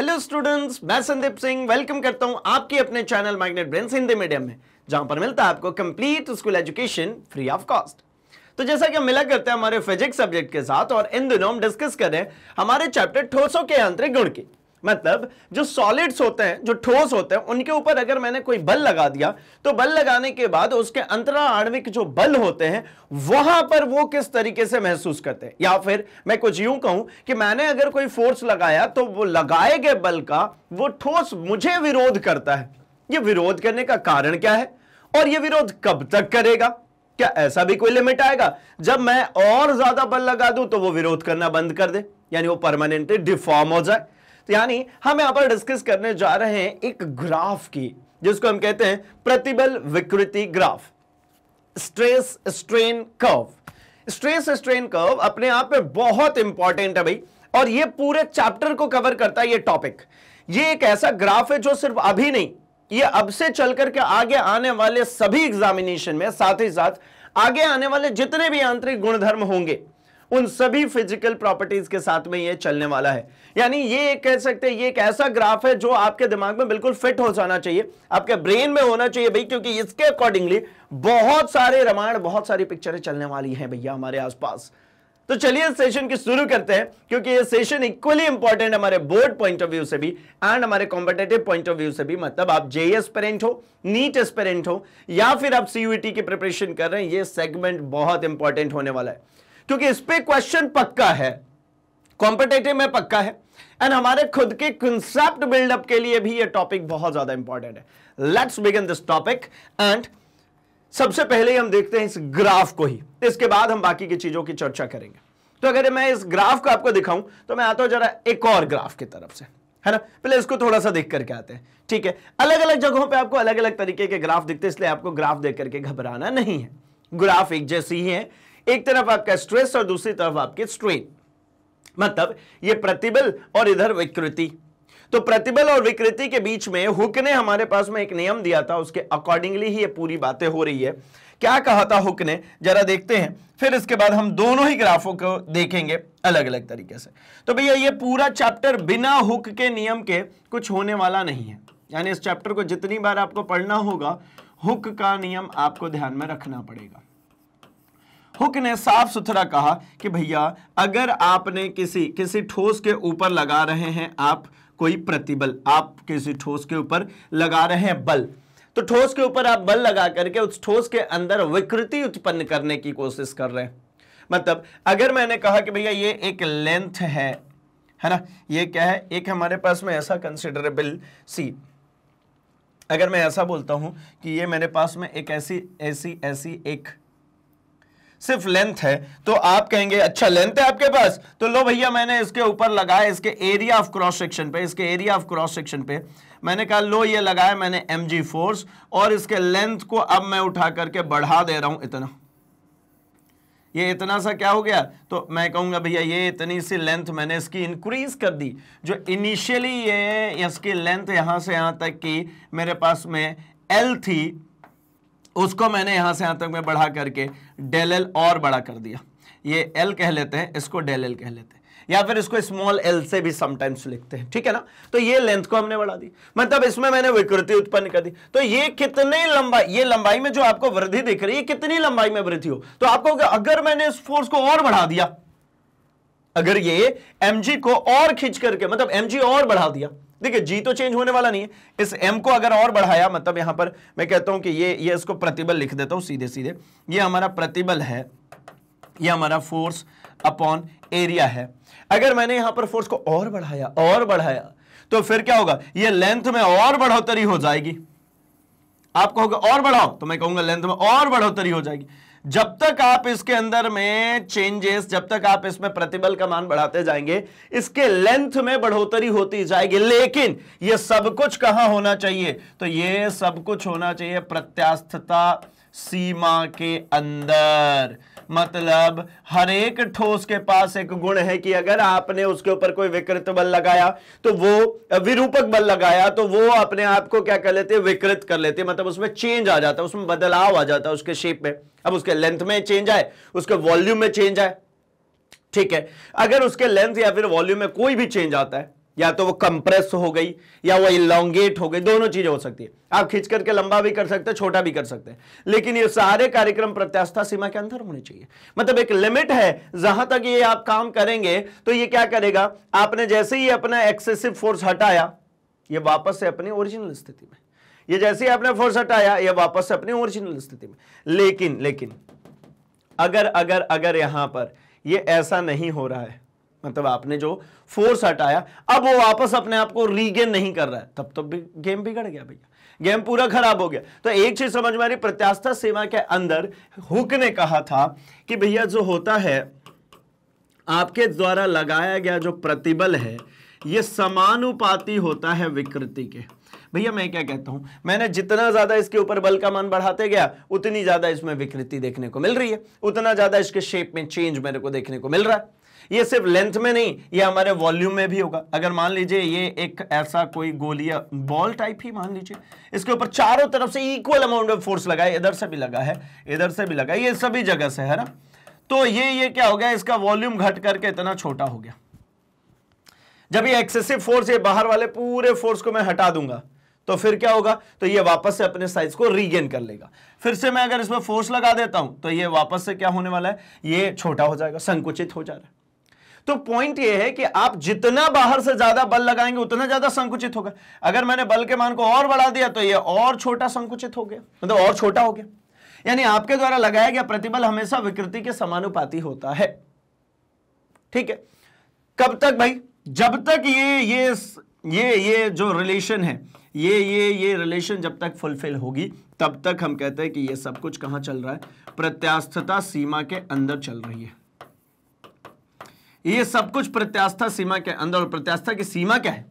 Hello students मैं Sandeep Singh welcome करता हूं आपके अपने channel Magnet Brain Hindi medium में जहां पर मिलता है आपको complete school education free of cost तो जैसा कि हम मिला करते हैं हमारे फिजिक्स सब्जेक्ट के साथ और इन दिनों हम डिस्कस कर रहे हैं हमारे चैप्टर ठोसों के आंतरिक गुण की मतलब जो सॉलिड्स होते हैं जो ठोस होते हैं उनके ऊपर अगर मैंने कोई बल लगा दिया तो बल लगाने के बाद उसके अंतरा आणविक जो बल होते हैं वहां पर वो किस तरीके से महसूस करते हैं या फिर मैं कुछ यूं कहूं कि मैंने अगर कोई फोर्स लगाया तो वो लगाए गए बल का वो ठोस मुझे विरोध करता है ये विरोध करने का कारण क्या है और यह विरोध कब तक करेगा क्या ऐसा भी कोई लिमिट आएगा जब मैं और ज्यादा बल लगा दूं तो वो विरोध करना बंद कर दे यानी वो परमानेंटली डिफॉर्म हो जाए तो यानी हम यहां पर डिस्कस करने जा रहे हैं एक ग्राफ की जिसको हम कहते हैं प्रतिबल विकृति graph stress strain curve stress strain curve अपने आप में बहुत इंपॉर्टेंट है भाई और ये पूरे चैप्टर को कवर करता है ये टॉपिक ये एक ऐसा ग्राफ है जो सिर्फ अभी नहीं ये अब से चल करके आगे आने वाले सभी एग्जामिनेशन में साथ ही साथ आगे आने वाले जितने भी आंतरिक गुणधर्म होंगे उन सभी फिजिकल प्रॉपर्टीज के साथ में ये चलने वाला है यानी ये कह सकते हैं ये एक ऐसा ग्राफ है जो आपके दिमाग में बिल्कुल फिट हो जाना चाहिए आपके ब्रेन में होना चाहिए भाई क्योंकि इसके अकॉर्डिंगली बहुत सारे रामायण बहुत सारी पिक्चरें चलने वाली हैं भैया हमारे आसपास तो चलिए सेशन की शुरू करते हैं क्योंकि ये सेशन इक्वली इंपॉर्टेंट हमारे बोर्ड पॉइंट ऑफ व्यू से भी एंड हमारे कॉम्पिटेटिव पॉइंट ऑफ व्यू से भी मतलब आप जे एस्पेरेंट हो नीट एस्पेरेंट हो या फिर आप सीयूटी e की प्रिपरेशन कर रहे हैं ये सेगमेंट बहुत इंपॉर्टेंट होने वाला है क्योंकि इस पर क्वेश्चन पक्का है कॉम्पिटेटिव में पक्का है एंड हमारे खुद के कंसेप्ट बिल्डअप के लिए भी ये टॉपिक बहुत ज्यादा इंपॉर्टेंट है let's begin this topic and सबसे पहले हम देखते हैं इस ग्राफ को ही इसके बाद हम बाकी की चीजों की चर्चा करेंगे तो अगर मैं इस ग्राफ को आपको दिखाऊं तो मैं आता हूं जरा एक और ग्राफ की तरफ से है ना पहले इसको थोड़ा सा देख करके आते हैं ठीक है अलग अलग जगहों पे आपको अलग अलग तरीके के ग्राफ दिखते हैं इसलिए आपको ग्राफ देख करके घबराना नहीं है ग्राफ एक जैसी ही है एक तरफ आपका स्ट्रेस और दूसरी तरफ आपकी स्ट्रेन मतलब ये प्रतिबल और इधर विकृति तो प्रतिबल और विकृति के बीच में हुक ने हमारे पास में एक नियम दिया था उसके अकॉर्डिंगली ही ये पूरी बातें हो रही है क्या कहा था हुक ने जरा देखते हैं फिर इसके बाद हम दोनों ही ग्राफों को देखेंगे अलग अलग तरीके से तो भैया ये पूरा चैप्टर बिना हुक के नियम के कुछ होने वाला नहीं है यानी इस चैप्टर को जितनी बार आपको पढ़ना होगा हुक का नियम आपको ध्यान में रखना पड़ेगा हुक ने साफ सुथरा कहा कि भैया अगर आपने किसी किसी ठोस के ऊपर लगा रहे हैं आप कोई प्रतिबल आप किसी ठोस के ऊपर लगा रहे हैं बल तो ठोस के ऊपर आप बल लगा करके उस ठोस के अंदर विकृति उत्पन्न करने की कोशिश कर रहे हैं मतलब अगर मैंने कहा कि भैया ये एक लेंथ है है ना ये क्या है एक हमारे पास में ऐसा कंसिडरेबल सी अगर मैं ऐसा बोलता हूं कि ये मेरे पास में एक ऐसी ऐसी ऐसी एक सिर्फ लेंथ है तो आप कहेंगे अच्छा लेंथ है आपके पास तो लो भैया मैंने इसके ऊपर लगाया इसके एरिया ऑफ क्रॉस सेक्शन पे इसके एरिया ऑफ क्रॉस सेक्शन पे मैंने कहा लो ये लगाया मैंने एम जी फोर्स और इसके लेंथ को अब मैं उठा करके बढ़ा दे रहा हूं इतना ये इतना सा क्या हो गया तो मैं कहूंगा भैया ये इतनी सी लेंथ मैंने इसकी इंक्रीज कर दी जो इनिशियली ये इसकी लेंथ यहां से यहां तक की मेरे पास में एल थी उसको मैंने यहां से यहां तक में बढ़ा करके डेल एल और बड़ा कर दिया ये एल कह लेते हैं इसको डेल एल कह लेते हैं या फिर इसको स्मॉल एल से भी समटाइम्स लिखते हैं ठीक है ना तो ये लेंथ को हमने बढ़ा दी मतलब इसमें मैंने विकृति उत्पन्न कर दी तो ये कितने लंबाई ये लंबाई में जो आपको वृद्धि दिख रही है कितनी लंबाई में वृद्धि हो तो आपको अगर मैंने इस फोर्स को और बढ़ा दिया अगर ये एम को और खींच करके मतलब एम और बढ़ा दिया देखिए जी तो चेंज होने वाला नहीं है इस एम को अगर और बढ़ाया मतलब यहां पर मैं कहता हूं कि ये ये इसको प्रतिबल लिख देता हूं सीधे सीधे ये हमारा प्रतिबल है ये हमारा फोर्स अपॉन एरिया है अगर मैंने यहां पर फोर्स को और बढ़ाया और बढ़ाया तो फिर क्या होगा ये लेंथ में और बढ़ोतरी हो जाएगी आप कहोगे और बढ़ाओ तो मैं कहूंगा लेंथ में और बढ़ोतरी हो जाएगी जब तक आप इसके अंदर में चेंजेस जब तक आप इसमें प्रतिबल का मान बढ़ाते जाएंगे इसके लेंथ में बढ़ोतरी होती जाएगी लेकिन ये सब कुछ कहां होना चाहिए तो ये सब कुछ होना चाहिए प्रत्यास्थता सीमा के अंदर मतलब हर एक ठोस के पास एक गुण है कि अगर आपने उसके ऊपर कोई विकृत बल लगाया तो वो विरूपक बल लगाया तो वो अपने आप को क्या कर लेते हैं विकृत कर लेते हैं मतलब उसमें चेंज आ जाता है उसमें बदलाव आ जाता है उसके शेप में अब उसके लेंथ में चेंज आए उसके वॉल्यूम में चेंज आए ठीक है अगर उसके लेंथ या फिर वॉल्यूम में कोई भी चेंज आता है या तो वो कंप्रेस हो गई या वो इलांगेट हो गई दोनों चीजें हो सकती है आप खींच करके लंबा भी कर सकते हैं छोटा भी कर सकते हैं लेकिन ये सारे कार्यक्रम प्रत्यास्था सीमा के अंदर होने चाहिए मतलब एक लिमिट है जहां तक ये आप काम करेंगे तो ये क्या करेगा आपने जैसे ही अपना एक्सेसिव फोर्स हटाया ये वापस से अपनी ओरिजिनल स्थिति में ये जैसे ही आपने फोर्स हटाया ये वापस से अपनी ओरिजिनल स्थिति में लेकिन लेकिन अगर अगर अगर यहां पर ये ऐसा नहीं हो रहा है मतलब आपने जो फोर्स हटाया अब वो वापस अपने आप को रीगेन नहीं कर रहा है तब तो भी गेम बिगड़ गया भैया गेम पूरा खराब हो गया तो एक चीज समझ में आ रही प्रत्यास्था सेवा के अंदर हुक ने कहा था कि भैया जो होता है आपके द्वारा लगाया गया जो प्रतिबल है ये समानुपाती होता है विकृति के भैया मैं क्या कहता हूं मैंने जितना ज्यादा इसके ऊपर बल का मान बढ़ाते गया उतनी ज्यादा इसमें विकृति देखने को मिल रही है उतना ज्यादा इसके शेप में चेंज मेरे को देखने को मिल रहा है ये सिर्फ लेंथ में नहीं ये हमारे वॉल्यूम में भी होगा अगर मान लीजिए ये एक ऐसा कोई गोली या बॉल टाइप ही मान लीजिए इसके ऊपर चारों तरफ से इक्वल अमाउंट ऑफ फोर्स लगा इधर से भी लगा है इधर से भी लगा ये सभी जगह से है ना तो ये ये क्या हो गया इसका वॉल्यूम घट करके इतना छोटा हो गया जब ये एक्सेसिव फोर्स ये बाहर वाले पूरे फोर्स को मैं हटा दूंगा तो फिर क्या होगा तो ये वापस से अपने साइज को रीगेन कर लेगा फिर से मैं अगर इसमें फोर्स लगा देता हूं तो ये वापस से क्या होने वाला है ये छोटा हो जाएगा संकुचित हो जा रहा है तो पॉइंट ये है कि आप जितना बाहर से ज्यादा बल लगाएंगे उतना ज्यादा संकुचित होगा अगर मैंने बल के मान को और बढ़ा दिया तो ये और छोटा संकुचित हो गया मतलब तो और छोटा हो गया यानी आपके द्वारा लगाया गया प्रतिबल हमेशा विकृति के समानुपाती होता है ठीक है कब तक भाई जब तक ये ये ये ये जो रिलेशन है ये ये ये रिलेशन जब तक फुलफिल होगी तब तक हम कहते हैं कि ये सब कुछ कहां चल रहा है प्रत्यास्थता सीमा के अंदर चल रही है ये सब कुछ प्रत्यास्था सीमा के अंदर और प्रत्यास्था की सीमा क्या है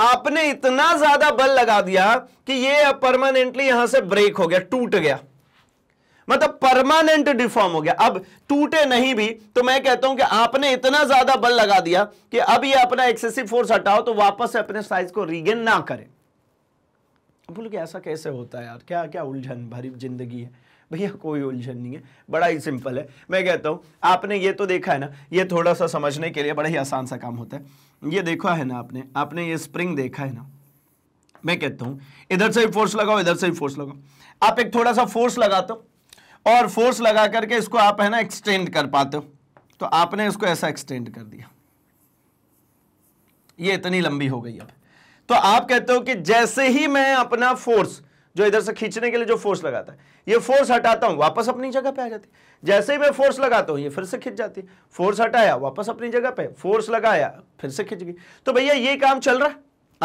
आपने इतना ज्यादा बल लगा दिया कि ये परमानेंटली यहां से ब्रेक हो गया टूट गया मतलब परमानेंट डिफॉर्म हो गया अब टूटे नहीं भी तो मैं कहता हूं कि आपने इतना ज्यादा बल लगा दिया कि अब ये अपना एक्सेसिव फोर्स हटाओ तो वापस अपने साइज को रीगेन ना करें बोलो कि ऐसा कैसे होता है यार क्या क्या उलझन भरी जिंदगी है भैया कोई उलझन नहीं है बड़ा ही सिंपल है मैं कहता हूँ आपने ये तो देखा है ना ये थोड़ा सा समझने के लिए बड़ा ही आसान सा काम होता है ये देखा है ना आपने आपने ये स्प्रिंग देखा है ना मैं कहता हूँ इधर से भी फोर्स लगाओ इधर से भी फोर्स लगाओ आप एक थोड़ा सा फोर्स लगाते हो और फोर्स लगा करके इसको आप है ना एक्सटेंड कर पाते हो तो आपने इसको ऐसा एक्सटेंड कर दिया ये इतनी लंबी हो गई अब तो आप कहते हो कि जैसे ही मैं अपना फोर्स जो इधर से खींचने के लिए जो फोर्स लगाता है ये फोर्स हटाता हूं वापस अपनी जगह पे आ जाती है जैसे ही मैं फोर्स लगाता हूं ये फिर से खिंच जाती है फोर्स हटाया वापस अपनी जगह पे फोर्स लगाया फिर से खिंच गई तो भैया ये काम चल रहा है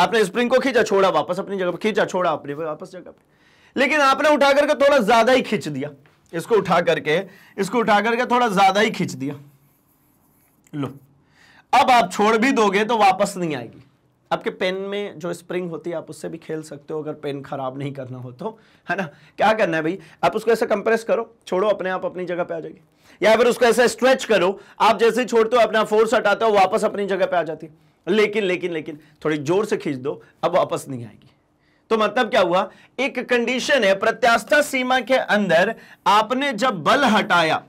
आपने स्प्रिंग को खींचा छोड़ा वापस अपनी जगह पर खींचा छोड़ा अपनी वापस जगह पर लेकिन आपने उठा करके थोड़ा ज्यादा ही खींच दिया इसको उठा करके इसको उठा करके थोड़ा ज्यादा ही खींच दिया लो अब आप छोड़ भी दोगे तो वापस नहीं आएगी आपके पेन में जो स्प्रिंग होती है आप उससे भी खेल सकते हो अगर पेन खराब नहीं करना हो तो है ना क्या करना है भाई आप उसको ऐसे कंप्रेस करो छोड़ो अपने आप अपनी जगह पे आ जाएगी या फिर उसको ऐसे स्ट्रेच करो आप जैसे ही छोड़ते हो अपना फोर्स हटाते हो वापस अपनी जगह पे आ जाती लेकिन लेकिन लेकिन थोड़ी जोर से खींच दो अब वापस नहीं आएगी तो मतलब क्या हुआ एक कंडीशन है प्रत्यास्था सीमा के अंदर आपने जब बल हटाया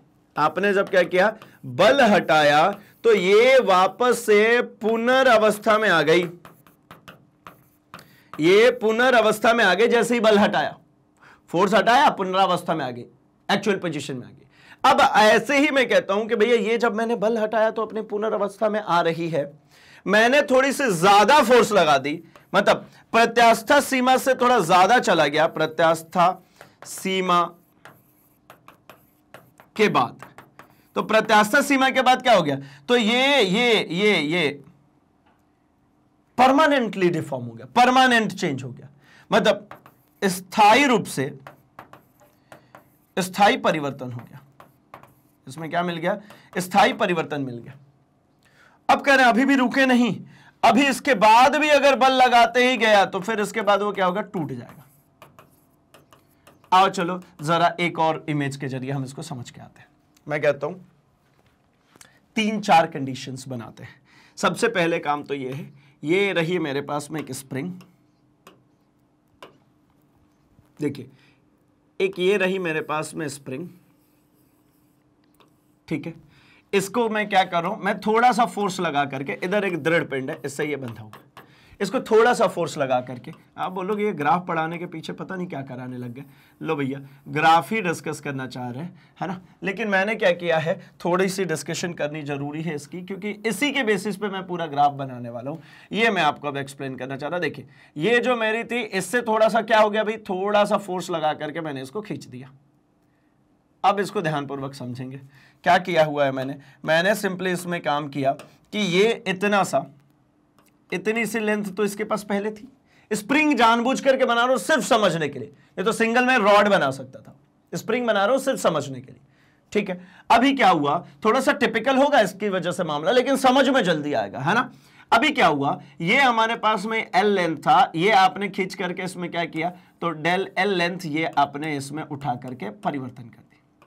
आपने जब क्या किया बल हटाया तो ये वापस से पुनर्वस्था में आ गई ये पुनर्वस्था में आ गई जैसे ही बल हटाया फोर्स हटाया पुनरावस्था में आ गई एक्चुअल पोजिशन में आ गई अब ऐसे ही मैं कहता हूं कि भैया ये जब मैंने बल हटाया तो अपने पुनर्वस्था में आ रही है मैंने थोड़ी सी ज्यादा फोर्स लगा दी मतलब प्रत्यास्था सीमा से थोड़ा ज्यादा चला गया प्रत्यास्था सीमा के बाद तो प्रत्यास्थ सीमा के बाद क्या हो गया तो ये ये ये ये परमानेंटली डिफॉर्म हो गया परमानेंट चेंज हो गया मतलब स्थाई रूप से स्थायी परिवर्तन हो गया इसमें क्या मिल गया स्थायी परिवर्तन मिल गया अब कह रहे हैं अभी भी रुके नहीं अभी इसके बाद भी अगर बल लगाते ही गया तो फिर इसके बाद वो क्या होगा टूट जाएगा आओ चलो जरा एक और इमेज के जरिए हम इसको समझ के आते हैं मैं कहता हूं तीन चार कंडीशंस बनाते हैं सबसे पहले काम तो ये है ये रही मेरे पास में एक स्प्रिंग देखिए एक ये रही मेरे पास में स्प्रिंग ठीक है इसको मैं क्या कर रहा हूं मैं थोड़ा सा फोर्स लगा करके इधर एक दृढ़ पिंड है इससे ये बंधा हुआ इसको थोड़ा सा फोर्स लगा करके आप बोलोगे ये ग्राफ पढ़ाने के पीछे पता नहीं क्या कराने लग गए लो भैया ग्राफ ही डिस्कस करना चाह रहे हैं है ना लेकिन मैंने क्या किया है थोड़ी सी डिस्कशन करनी ज़रूरी है इसकी क्योंकि इसी के बेसिस पे मैं पूरा ग्राफ बनाने वाला हूँ ये मैं आपको अब एक्सप्लेन करना चाह रहा देखिए ये जो मेरी थी इससे थोड़ा सा क्या हो गया भाई थोड़ा सा फोर्स लगा करके मैंने इसको खींच दिया अब इसको ध्यानपूर्वक समझेंगे क्या किया हुआ है मैंने मैंने सिंपली इसमें काम किया कि ये इतना सा इतनी सी लेंथ तो इसके पास पहले थी स्प्रिंग जानबूझ करके बना रहा हूं सिर्फ समझने के लिए ये तो सिंगल में रॉड बना सकता था स्प्रिंग बना रहा हूं सिर्फ समझने के लिए ठीक है अभी क्या हुआ थोड़ा सा टिपिकल होगा इसकी वजह से मामला लेकिन समझ में जल्दी आएगा है ना अभी क्या हुआ ये हमारे पास में एल लेंथ था ये आपने खींच करके इसमें क्या किया तो डेल एल लेंथ ये आपने इसमें उठा करके परिवर्तन कर दिया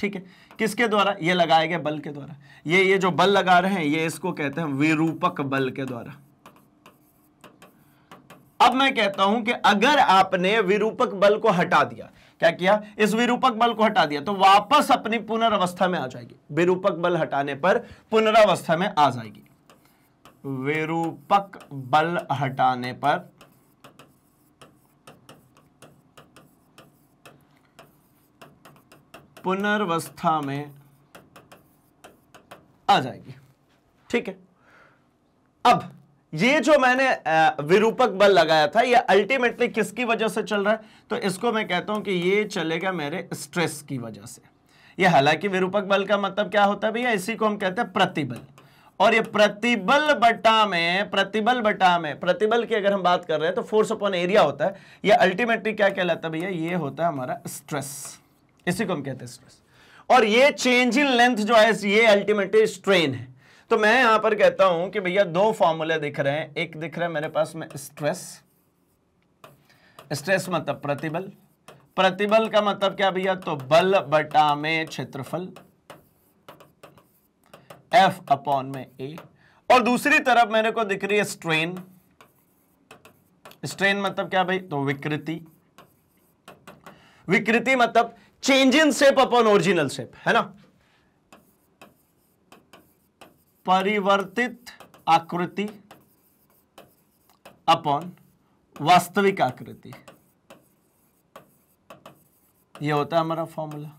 ठीक है किसके द्वारा ये लगाए गए बल के द्वारा ये ये जो बल लगा रहे हैं ये इसको कहते हैं विरूपक बल के द्वारा अब मैं कहता हूं कि अगर आपने विरूपक बल को हटा दिया क्या किया इस विरूपक बल को हटा दिया तो वापस अपनी पुनर्वस्था में आ जाएगी विरूपक बल हटाने पर पुनरावस्था में आ जाएगी विरूपक बल हटाने पर पुनर्वस्था में आ जाएगी ठीक है अब ये जो मैंने विरूपक बल लगाया था ये अल्टीमेटली किसकी वजह से चल रहा है तो इसको मैं कहता हूं कि ये चलेगा मेरे स्ट्रेस की वजह से ये हालांकि विरूपक बल का मतलब क्या होता है भैया इसी को हम कहते हैं प्रतिबल और ये प्रतिबल बटा में प्रतिबल बटा में प्रतिबल की अगर हम बात कर रहे हैं तो फोर्स अपॉन एरिया होता है ये अल्टीमेटली क्या कहलाता है भैया ये होता है हमारा स्ट्रेस इसी को हम कहते हैं स्ट्रेस और ये चेंज इन लेंथ जो है ये अल्टीमेटली स्ट्रेन है तो मैं यहां पर कहता हूं कि भैया दो फॉर्मूले दिख रहे हैं एक दिख रहा है मेरे पास में स्ट्रेस स्ट्रेस मतलब प्रतिबल प्रतिबल का मतलब क्या भैया तो बल बटा में क्षेत्रफल एफ अपॉन में ए और दूसरी तरफ मेरे को दिख रही है स्ट्रेन स्ट्रेन मतलब क्या भाई तो विकृति विकृति मतलब change in shape upon original shape है ना परिवर्तित आकृति अपॉन वास्तविक आकृति ये होता है हमारा फॉर्मूला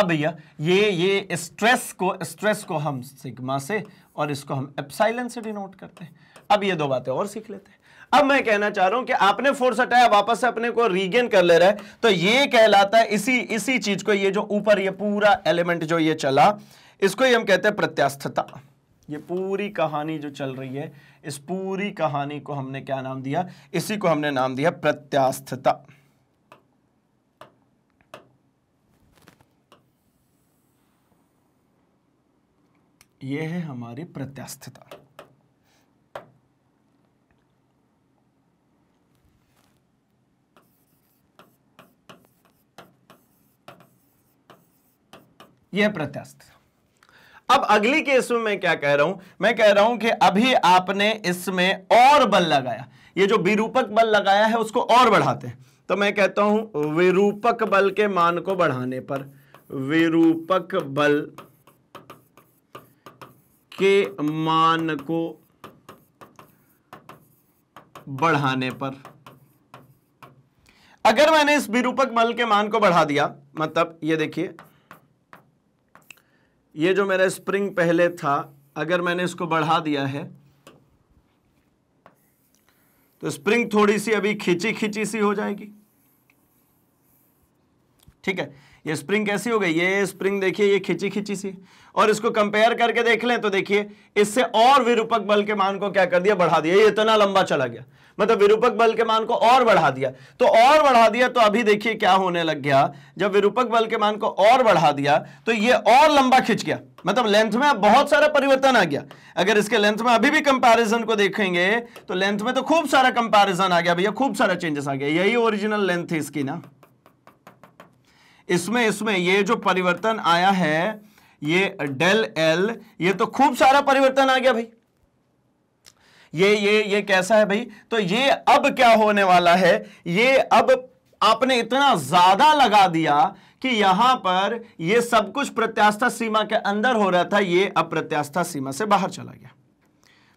अब भैया ये ये स्ट्रेस को स्ट्रेस को हम सिग्मा से और इसको हम एप्साइलेंस से डिनोट करते हैं अब ये दो बातें और सीख लेते हैं अब मैं कहना चाह रहा हूं कि आपने फोर्स हटाया वापस से अपने को रीगेन कर ले रहा है तो ये कहलाता है इसी इसी चीज को ये जो ऊपर ये पूरा एलिमेंट जो ये चला इसको ही हम कहते हैं प्रत्यास्थता ये पूरी कहानी जो चल रही है इस पूरी कहानी को हमने क्या नाम दिया इसी को हमने नाम दिया प्रत्यास्थता यह है हमारी प्रत्यास्थता यह प्रत्यस्थ अब अगली केस में मैं क्या कह रहा हूं मैं कह रहा हूं कि अभी आपने इसमें और बल लगाया ये जो विरूपक बल लगाया है उसको और बढ़ाते हैं तो मैं कहता हूं विरूपक बल के मान को बढ़ाने पर विरूपक बल के मान को बढ़ाने पर अगर मैंने इस विरूपक बल के मान को बढ़ा दिया मतलब ये देखिए ये जो मेरा स्प्रिंग पहले था अगर मैंने इसको बढ़ा दिया है तो स्प्रिंग थोड़ी सी अभी खिंची खिंची सी हो जाएगी ठीक है ये स्प्रिंग कैसी हो गई ये स्प्रिंग देखिए ये खिंची खिंची सी और इसको कंपेयर करके देख लें तो देखिए इससे और विरूपक बल के मान को क्या कर दिया बढ़ा दिया ये इतना लंबा चला गया मतलब विरूपक बल के मान को और बढ़ा दिया तो और बढ़ा दिया तो अभी देखिए क्या होने लग गया जब विरूपक बल के मान को और बढ़ा दिया तो ये और लंबा खिंच गया मतलब लेंथ में बहुत सारा परिवर्तन आ गया अगर इसके लेंथ में अभी भी कंपैरिजन को देखेंगे तो लेंथ में तो खूब सारा कंपैरिजन आ गया भैया खूब सारा चेंजेस आ गया यही ओरिजिनल लेंथ थी इसकी ना इसमें इसमें ये जो परिवर्तन आया है ये डेल एल ये तो खूब सारा परिवर्तन आ गया भाई ये ये ये कैसा है भाई तो ये अब क्या होने वाला है ये अब आपने इतना ज्यादा लगा दिया कि यहां पर ये सब कुछ प्रत्यास्था सीमा के अंदर हो रहा था ये अब प्रत्यास्था सीमा से बाहर चला गया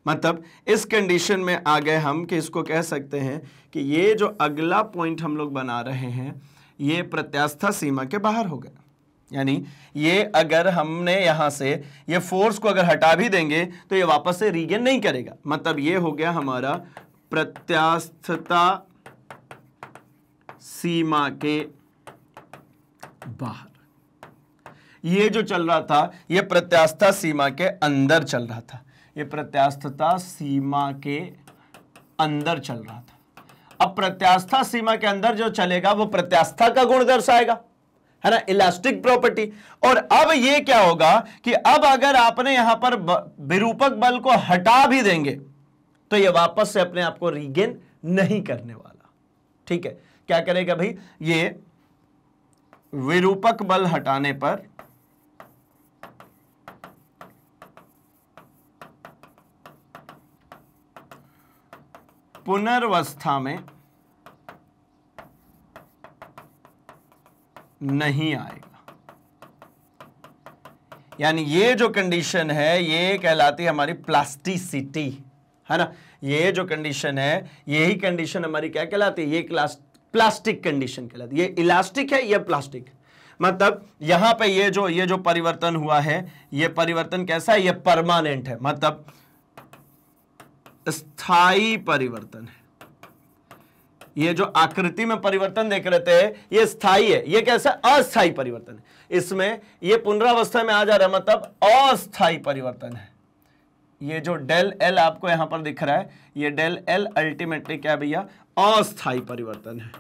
मतलब इस कंडीशन में आ गए हम कि इसको कह सकते हैं कि ये जो अगला पॉइंट हम लोग बना रहे हैं ये प्रत्यास्था सीमा के बाहर हो गया यानी ये अगर हमने यहां से ये फोर्स को अगर हटा भी देंगे तो ये वापस से रीगेन नहीं करेगा मतलब ये हो गया हमारा प्रत्यास्थता सीमा के बाहर ये जो चल रहा था ये प्रत्यास्था सीमा के अंदर चल रहा था ये प्रत्यास्थता सीमा के अंदर चल रहा था अब प्रत्यास्था सीमा के अंदर जो चलेगा वो प्रत्यास्था का गुण दर्शाएगा है ना इलास्टिक प्रॉपर्टी और अब ये क्या होगा कि अब अगर आपने यहां पर विरूपक बल को हटा भी देंगे तो ये वापस से अपने आप को रीगेन नहीं करने वाला ठीक है क्या करेगा भाई ये विरूपक बल हटाने पर पुनर्वस्था में नहीं आएगा यानी ये जो कंडीशन है ये कहलाती है हमारी प्लास्टिसिटी है ना ये जो कंडीशन है यही कंडीशन हमारी क्या कहलाती है ये क्लास प्लास्टिक कंडीशन कहलाती है ये इलास्टिक है या प्लास्टिक मतलब यहां पे ये जो ये जो परिवर्तन हुआ है ये परिवर्तन कैसा है ये परमानेंट है मतलब स्थाई परिवर्तन है ये जो आकृति में परिवर्तन देख रहे थे ये स्थाई है ये कैसा अस्थायी परिवर्तन है इसमें ये पुनरावस्था में आ जा रहा है मतलब अस्थायी परिवर्तन है ये जो डेल एल आपको यहां पर दिख रहा है ये डेल एल अल्टीमेटली क्या भैया अस्थायी परिवर्तन है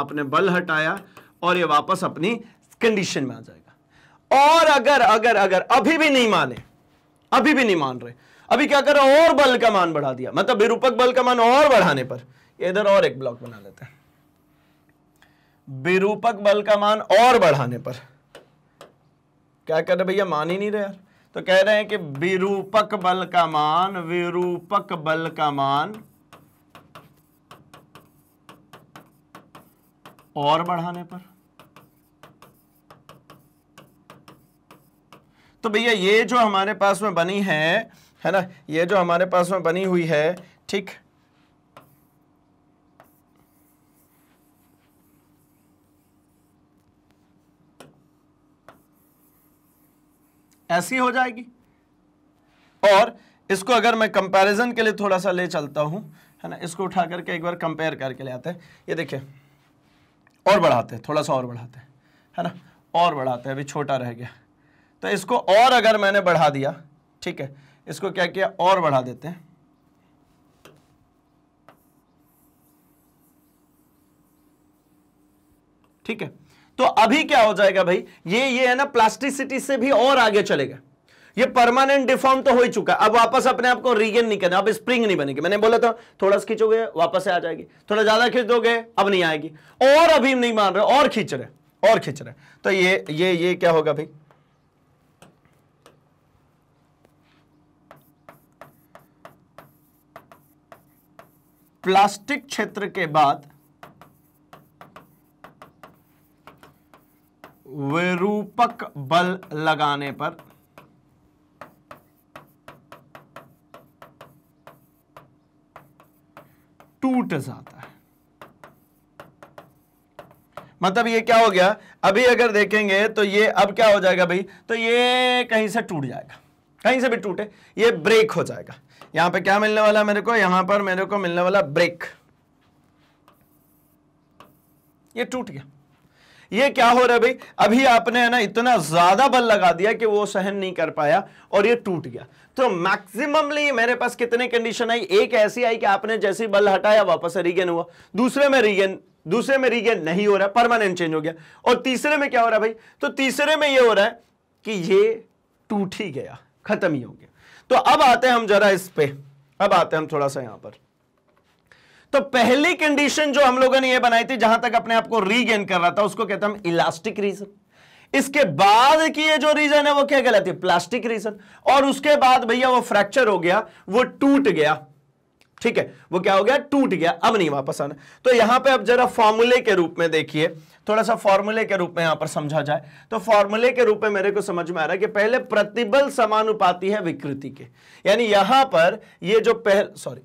आपने बल हटाया और ये वापस अपनी कंडीशन में आ जाएगा और अगर अगर अगर अभी भी नहीं माने अभी भी नहीं मान रहे अभी क्या कर रहा और बल का मान बढ़ा दिया मतलब विरूपक बल का मान और बढ़ाने पर इधर और एक ब्लॉक बना लेते हैं विरूपक बल का मान और बढ़ाने पर क्या कर रहे भैया मान ही नहीं रहे यार तो कह रहे हैं कि विरूपक बल का मान विरूपक बल का मान और बढ़ाने पर तो भैया ये जो हमारे पास में बनी है है ना ये जो हमारे पास में बनी हुई है ठीक ऐसी हो जाएगी और इसको अगर मैं कंपैरिजन के लिए थोड़ा सा ले चलता हूं है ना इसको उठा करके एक बार कंपेयर करके ले आते हैं ये देखिए और बढ़ाते हैं थोड़ा सा और बढ़ाते हैं है ना और बढ़ाते हैं अभी छोटा रह गया तो इसको और अगर मैंने बढ़ा दिया ठीक है इसको क्या किया और बढ़ा देते हैं ठीक है तो अभी क्या हो जाएगा भाई ये ये है ना प्लास्टिसिटी से भी और आगे चलेगा ये परमानेंट डिफॉर्म तो हो ही चुका अब वापस अपने आप को रीगेन नहीं करना अब स्प्रिंग नहीं बनेगी मैंने बोला था थोड़ा खींचोगे वापस आ जाएगी थोड़ा ज्यादा खींच दोगे अब नहीं आएगी और अभी नहीं मान रहे और खींच रहे और खींच रहे तो ये ये ये क्या होगा भाई प्लास्टिक क्षेत्र के बाद विरूपक बल लगाने पर टूट जाता है मतलब ये क्या हो गया अभी अगर देखेंगे तो ये अब क्या हो जाएगा भाई तो ये कहीं से टूट जाएगा कहीं से भी टूटे ये ब्रेक हो जाएगा यहां पे क्या मिलने वाला है मेरे को यहां पर मेरे को मिलने वाला ब्रेक ये टूट गया ये क्या हो रहा है भाई अभी आपने है ना इतना ज्यादा बल लगा दिया कि वो सहन नहीं कर पाया और ये टूट गया तो मैक्सिममली मेरे पास कितने कंडीशन आई एक ऐसी आई कि आपने जैसी बल हटाया वापस रिगेन हुआ दूसरे में रिगेन दूसरे में रिगेन नहीं हो रहा परमानेंट चेंज हो गया और तीसरे में क्या हो रहा है भाई तो तीसरे में ये हो रहा है कि ये टूट ही गया खत्म ही हो गया तो अब आते हैं हम जरा इस पे अब आते हैं हम थोड़ा सा यहां पर तो पहली कंडीशन जो हम लोगों ने ये बनाई थी जहां तक अपने आप को रीगेन कर रहा था उसको कहते हैं हम इलास्टिक रीजन इसके बाद की ये जो रीजन है वो क्या कहलाती है प्लास्टिक रीजन और उसके बाद भैया वो फ्रैक्चर हो गया वो टूट गया ठीक है वो क्या हो गया टूट गया अब नहीं वापस आना तो यहां पे अब जरा फॉर्मूले के रूप में देखिए थोड़ा सा फॉर्मूले के रूप में यहां पर समझा जाए तो फॉर्मूले के रूप में मेरे को समझ में आ रहा है कि पहले प्रतिबल समानुपाती है विकृति के यानी यहां पर ये जो पहल सॉरी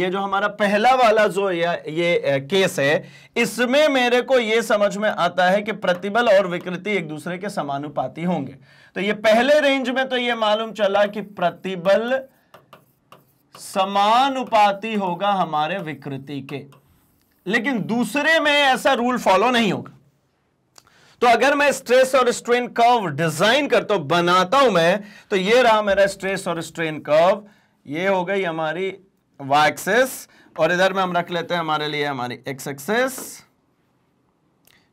ये जो हमारा पहला वाला जो ये, ये केस है इसमें मेरे को ये समझ में आता है कि प्रतिबल और विकृति एक दूसरे के समानुपाती होंगे तो ये पहले रेंज में तो ये मालूम चला कि प्रतिबल समानुपाती होगा हमारे विकृति के लेकिन दूसरे में ऐसा रूल फॉलो नहीं होगा तो अगर मैं स्ट्रेस और स्ट्रेन कर्व डिजाइन करता हूं बनाता हूं मैं तो ये रहा मेरा स्ट्रेस और स्ट्रेन कर्व ये हो गई हमारी वाई एक्सेस और इधर में हम रख लेते हैं हमारे लिए हमारी एक्स एक्सेस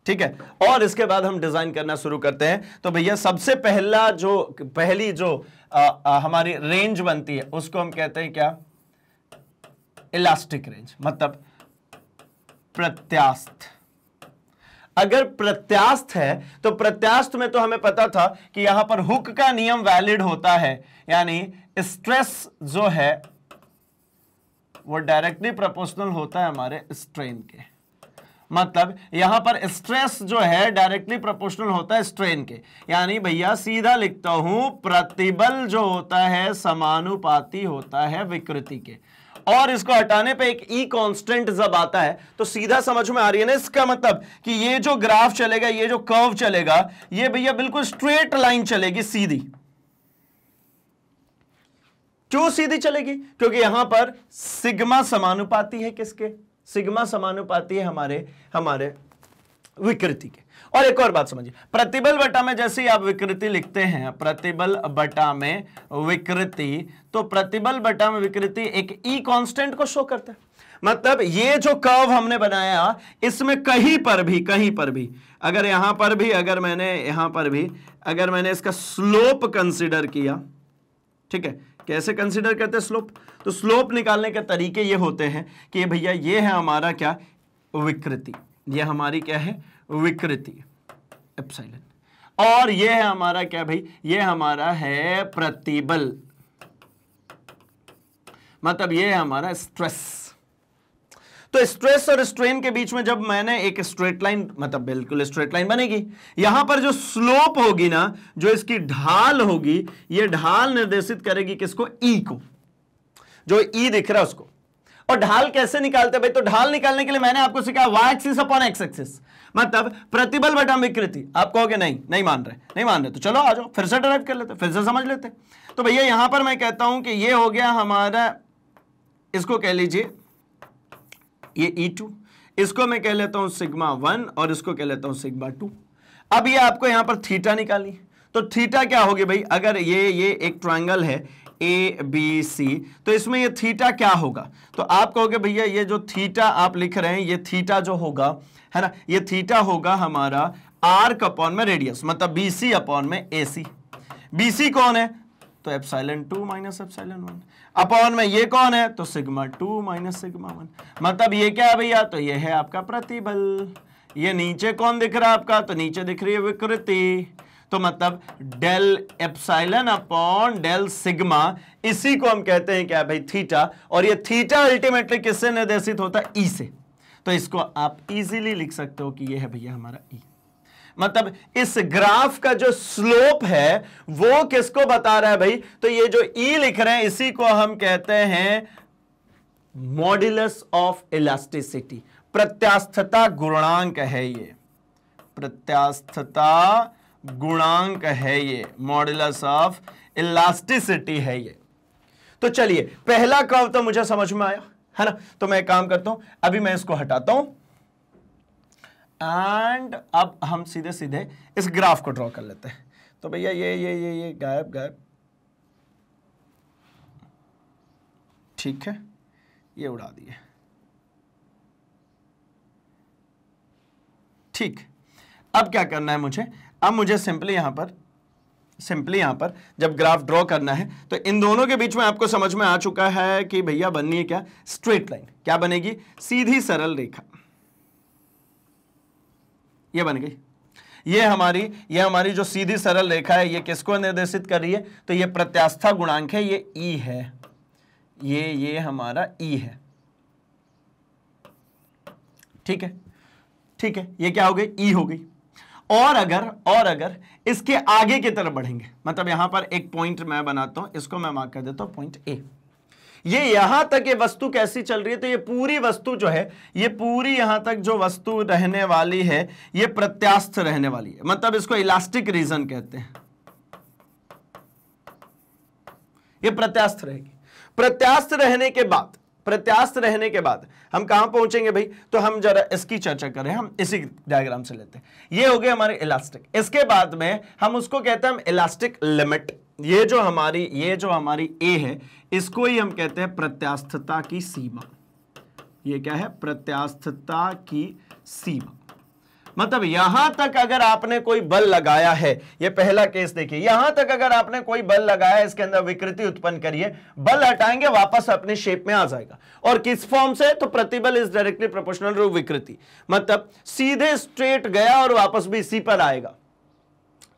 ठीक है और इसके बाद हम डिजाइन करना शुरू करते हैं तो भैया सबसे पहला जो पहली जो आ, आ, हमारी रेंज बनती है उसको हम कहते हैं क्या इलास्टिक रेंज मतलब प्रत्यास्थ अगर प्रत्यास्थ है तो प्रत्यास्थ में तो हमें पता था कि यहां पर हुक का नियम वैलिड होता है यानी स्ट्रेस जो है वो डायरेक्टली प्रोपोर्शनल होता है हमारे स्ट्रेन के मतलब यहां पर स्ट्रेस जो है डायरेक्टली प्रोपोर्शनल होता है स्ट्रेन के यानी भैया सीधा लिखता हूं प्रतिबल जो होता है समानुपाती होता है विकृति के और इसको हटाने पे एक ई e कांस्टेंट जब आता है तो सीधा समझ में आ रही है ना इसका मतलब कि ये जो ग्राफ चलेगा ये जो कर्व चलेगा ये भैया बिल्कुल स्ट्रेट लाइन चलेगी सीधी क्यों सीधी चलेगी क्योंकि यहां पर सिग्मा समानुपाती है किसके सिग्मा समानुपाती है हमारे हमारे विकृति के और एक और बात समझिए प्रतिबल बटा में जैसे ही आप विकृति लिखते हैं प्रतिबल बटा में विकृति तो प्रतिबल बटा में विकृति एक ई e कांस्टेंट को शो करता है मतलब ये जो कर्व हमने बनाया इसमें कहीं पर भी कहीं पर भी अगर यहां पर भी अगर मैंने यहां पर भी अगर मैंने इसका स्लोप कंसिडर किया ठीक है कैसे कंसिडर करते हैं स्लोप तो स्लोप निकालने के तरीके ये होते हैं कि भैया ये है हमारा क्या विकृति ये हमारी क्या है विकृति एप्साइलन और ये है हमारा क्या भाई ये हमारा है प्रतिबल मतलब ये है हमारा स्ट्रेस तो स्ट्रेस और स्ट्रेन के बीच में जब मैंने एक स्ट्रेट लाइन मतलब बिल्कुल स्ट्रेट लाइन बनेगी यहां पर जो स्लोप होगी ना जो इसकी ढाल होगी ये ढाल निर्देशित करेगी किसको ई e को जो ई e दिख रहा है उसको और ढाल कैसे निकालते भाई तो ढाल निकालने के लिए मैंने आपको सिखाया Y axis upon X axis मतलब प्रतिबल बटा विकृति आप कहोगे नहीं नहीं मान रहे नहीं मान रहे तो चलो आ जाओ फिर से ड्राइव कर लेते फिर से समझ लेते तो भैया यहां पर मैं कहता हूं कि ये हो गया हमारा इसको कह लीजिए ये ई e टू इसको मैं कह लेता हूं सिग्मा वन और इसको कह लेता हूं सिग्मा टू अब ये आपको यहां पर थीटा निकाली तो थीटा क्या होगी भाई अगर ये ये एक ट्राइंगल है ए बी सी तो इसमें ये थीटा क्या होगा तो आप कहोगे भैया ये जो थीटा आप लिख रहे हैं ये थीटा जो होगा है ना ये थीटा होगा हमारा आर्क अपॉन में रेडियस मतलब बी सी अपॉन में ए सी बी सी कौन है तो epsilon two minus epsilon one upon में ये कौन है तो sigma two minus sigma one मतलब ये क्या है भैया तो ये है आपका प्रतिबल ये नीचे कौन दिख रहा है आपका तो नीचे दिख रही है विकृति तो मतलब del epsilon upon del sigma इसी को हम कहते हैं क्या भाई थीटा और ये थीटा अल्टीमेटली किससे निर्देशित होता है ई e से तो इसको आप इजीली लिख सकते हो कि ये है भैया हमारा ई e। मतलब इस ग्राफ का जो स्लोप है वो किसको बता रहा है भाई तो ये जो ई e लिख रहे हैं इसी को हम कहते हैं मॉड्यूलस ऑफ इलास्टिसिटी प्रत्यास्थता गुणांक है ये प्रत्यास्थता गुणांक है ये मॉडल ऑफ इलास्टिसिटी है ये तो चलिए पहला कर्व तो मुझे समझ में आया है ना तो मैं काम करता हूं अभी मैं इसको हटाता हूं एंड अब हम सीधे सीधे इस ग्राफ को ड्रॉ कर लेते हैं तो भैया ये ये ये ये गायब गायब ठीक है ये उड़ा दिए ठीक अब क्या करना है मुझे अब मुझे सिंपली यहां पर सिंपली यहां पर जब ग्राफ ड्रॉ करना है तो इन दोनों के बीच में आपको समझ में आ चुका है कि भैया बननी है क्या स्ट्रेट लाइन क्या बनेगी सीधी सरल रेखा ये बन गई ये हमारी ये हमारी जो सीधी सरल रेखा है ये किसको निर्देशित कर रही है तो ये प्रत्यास्था गुणांक है ये ई e है ये ये हमारा ई e है ठीक है ठीक है ये क्या हो गई ई e हो गई और अगर और अगर इसके आगे की तरफ बढ़ेंगे मतलब यहां पर एक पॉइंट मैं बनाता हूं इसको मैं मार्क कर देता हूं पॉइंट ए ये यहां तक ये वस्तु कैसी चल रही है तो ये पूरी वस्तु जो है ये पूरी यहां तक जो वस्तु रहने वाली है ये प्रत्यास्थ रहने वाली है मतलब इसको इलास्टिक रीजन कहते हैं ये प्रत्यास्थ रहेगी प्रत्यास्थ रहने के बाद प्रत्यास्थ रहने के बाद हम कहां पहुंचेंगे भाई तो हम जरा इसकी चर्चा करें हम इसी डायग्राम से लेते हैं ये हो गए हमारे इलास्टिक इसके बाद में हम उसको कहते हैं हम इलास्टिक लिमिट ये जो हमारी ये जो हमारी ए है इसको ही हम कहते हैं प्रत्यास्थता की सीमा ये क्या है प्रत्यास्थता की सीमा मतलब यहां तक अगर आपने कोई बल लगाया है ये पहला केस देखिए यहां तक अगर आपने कोई बल लगाया है इसके अंदर विकृति उत्पन्न करिए बल हटाएंगे वापस अपने शेप में आ जाएगा और किस फॉर्म से तो प्रतिबल इज डायरेक्टली प्रोपोर्शनल रूप विकृति मतलब सीधे स्ट्रेट गया और वापस भी इसी पर आएगा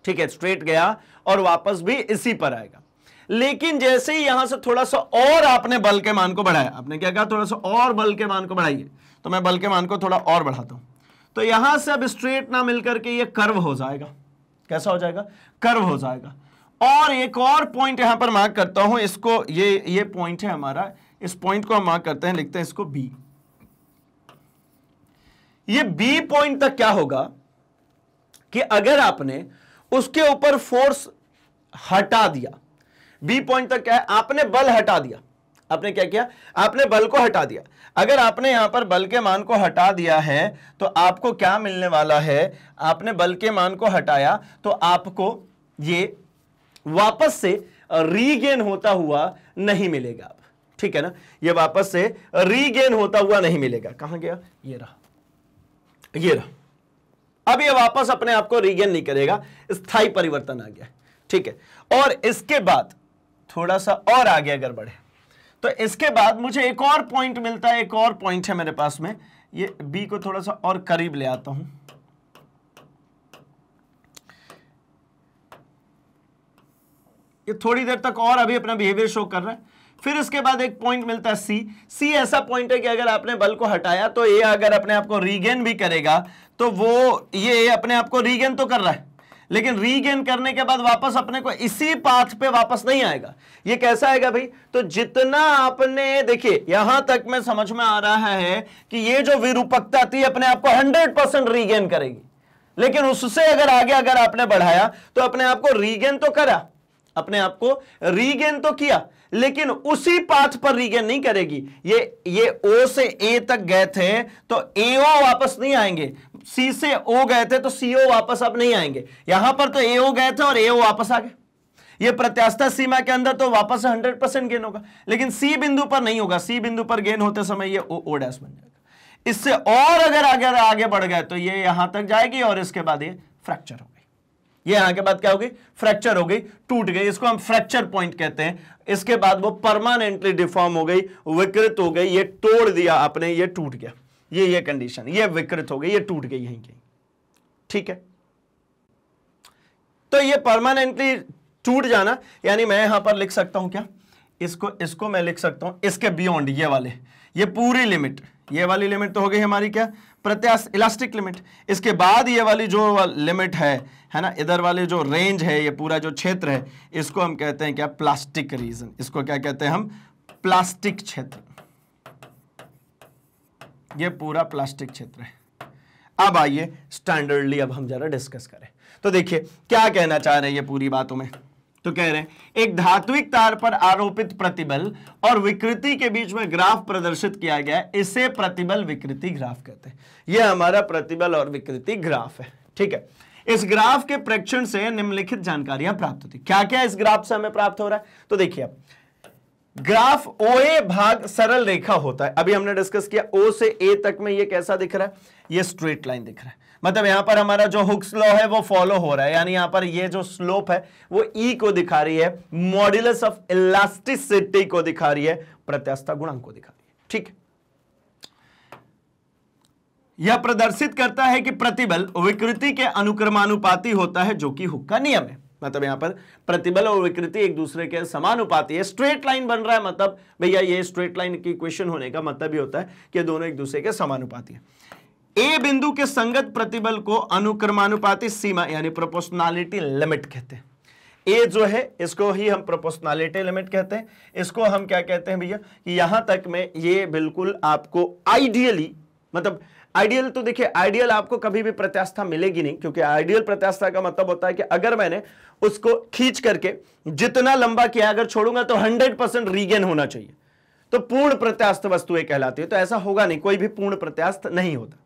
ठीक है स्ट्रेट गया और वापस भी इसी पर आएगा लेकिन जैसे ही यहां से थोड़ा सा और आपने बल के मान को बढ़ाया आपने क्या कहा थोड़ा सा और बल के मान को बढ़ाइए तो मैं बल के मान को थोड़ा और बढ़ाता हूं तो यहां से अब स्ट्रेट ना मिलकर के ये कर्व हो जाएगा कैसा हो जाएगा कर्व हो जाएगा और एक और पॉइंट यहां पर मार्क करता हूं इसको ये ये पॉइंट है हमारा इस पॉइंट को हम मार्क करते हैं लिखते हैं इसको बी ये बी पॉइंट तक क्या होगा कि अगर आपने उसके ऊपर फोर्स हटा दिया बी पॉइंट तक क्या है आपने बल हटा दिया आपने क्या किया आपने बल को हटा दिया अगर आपने यहां पर बल के मान को हटा दिया है तो आपको क्या मिलने वाला है आपने बल के मान को हटाया तो आपको ये वापस से रीगेन होता हुआ नहीं मिलेगा आप ठीक है ना ये वापस से रीगेन होता हुआ नहीं मिलेगा कहां गया ये रहा ये रहा अब ये वापस अपने आप को रीगेन नहीं करेगा स्थायी परिवर्तन आ गया ठीक है और इसके बाद थोड़ा सा और आगे अगर बढ़े तो इसके बाद मुझे एक और पॉइंट मिलता है एक और पॉइंट है मेरे पास में ये बी को थोड़ा सा और करीब ले आता हूं ये थोड़ी देर तक और अभी अपना बिहेवियर शो कर रहा है फिर इसके बाद एक पॉइंट मिलता है सी सी ऐसा पॉइंट है कि अगर आपने बल को हटाया तो ये अगर अपने आप को रीगेन भी करेगा तो वो ये अपने आप को रीगेन तो कर रहा है लेकिन रीगेन करने के बाद वापस अपने को इसी पाथ पे वापस नहीं आएगा ये कैसा आएगा भाई तो जितना आपने देखिए यहां तक में समझ में आ रहा है कि ये जो विरूपकता थी अपने आप को हंड्रेड परसेंट रीगेन करेगी लेकिन उससे अगर आगे अगर आपने बढ़ाया तो अपने आप को रीगेन तो करा अपने आप को रीगेन तो किया लेकिन उसी पाथ पर रीगेन नहीं करेगी ये ये ओ से ए तक गए थे तो ए ओ वापस नहीं आएंगे सी से ओ गए थे तो सी ओ वापस अब नहीं आएंगे यहां पर तो ए ओ गए थे और ए ओ वापस आ गए ये प्रत्यास्था सीमा के अंदर तो वापस 100 परसेंट गेन होगा लेकिन सी बिंदु पर नहीं होगा सी बिंदु पर गेन होते समय ये ओ डैश बन जाएगा इससे और अगर आगे आगे बढ़ गए तो ये यहां तक जाएगी और इसके बाद ये फ्रैक्चर होगा ये यहां के बाद क्या होगी फ्रैक्चर हो गई टूट गई इसको हम फ्रैक्चर पॉइंट कहते हैं इसके बाद वो परमानेंटली डिफॉर्म हो गई विकृत हो गई ये तोड़ दिया आपने ये टूट गया ये ये कंडीशन ये विकृत हो गई ये टूट गई यहीं कहीं ठीक है तो ये परमानेंटली टूट जाना यानी मैं यहां पर लिख सकता हूं क्या इसको इसको मैं लिख सकता हूं इसके बियॉन्ड ये वाले ये पूरी लिमिट ये वाली लिमिट तो हो गई हमारी क्या प्रत्यास इलास्टिक लिमिट इसके बाद ये वाली जो लिमिट है है ना इधर वाले जो रेंज है ये पूरा जो क्षेत्र है इसको हम कहते हैं क्या प्लास्टिक रीजन इसको क्या कहते हैं हम प्लास्टिक क्षेत्र ये पूरा प्लास्टिक क्षेत्र है अब आइए स्टैंडर्डली अब हम जरा डिस्कस करें तो देखिए क्या कहना चाह रहे हैं ये पूरी बातों में तो कह रहे हैं एक धात्विक तार पर आरोपित प्रतिबल और विकृति के बीच में ग्राफ प्रदर्शित किया गया है इसे प्रतिबल विकृति ग्राफ कहते हैं यह हमारा प्रतिबल और विकृति ग्राफ है ठीक है इस ग्राफ के प्रेक्षण से निम्नलिखित जानकारियां प्राप्त होती क्या क्या इस ग्राफ से हमें प्राप्त हो रहा है तो देखिए अब ग्राफ ए भाग सरल रेखा होता है अभी हमने डिस्कस किया ओ से ए तक में यह कैसा दिख रहा है यह स्ट्रेट लाइन दिख रहा है मतलब यहां पर हमारा जो हुक्स लॉ है वो फॉलो हो रहा है यानी यहां पर ये जो स्लोप है वो ई e को दिखा रही है मॉड्यूलस ऑफ इलास्टिसिटी को दिखा रही है प्रत्यास्था गुणांक को दिखा रही है ठीक यह प्रदर्शित करता है कि प्रतिबल विकृति के अनुक्रमानुपाती होता है जो कि हुक का नियम है मतलब यहां पर प्रतिबल और विकृति एक दूसरे के समानुपाती है स्ट्रेट लाइन बन रहा है मतलब भैया ये स्ट्रेट लाइन की क्वेश्चन होने का मतलब ही होता है कि दोनों एक दूसरे के समानुपाती है ए बिंदु के संगत प्रतिबल को अनुक्रमानुपाती सीमा यानी प्रोपोर्शनलिटी लिमिट कहते हैं ए जो है इसको ही हम प्रोपोर्शनलिटी लिमिट कहते हैं इसको हम क्या कहते हैं भैया कि यहां तक में ये बिल्कुल आपको आइडियली मतलब आइडियल तो देखिए आइडियल आपको कभी भी प्रत्यास्था मिलेगी नहीं क्योंकि आइडियल प्रत्यास्था का मतलब होता है कि अगर मैंने उसको खींच करके जितना लंबा किया अगर छोड़ूंगा तो 100 परसेंट रीगेन होना चाहिए तो पूर्ण प्रत्यास्थ वस्तुएं कहलाती है तो ऐसा होगा नहीं कोई भी पूर्ण प्रत्यास्थ नहीं होता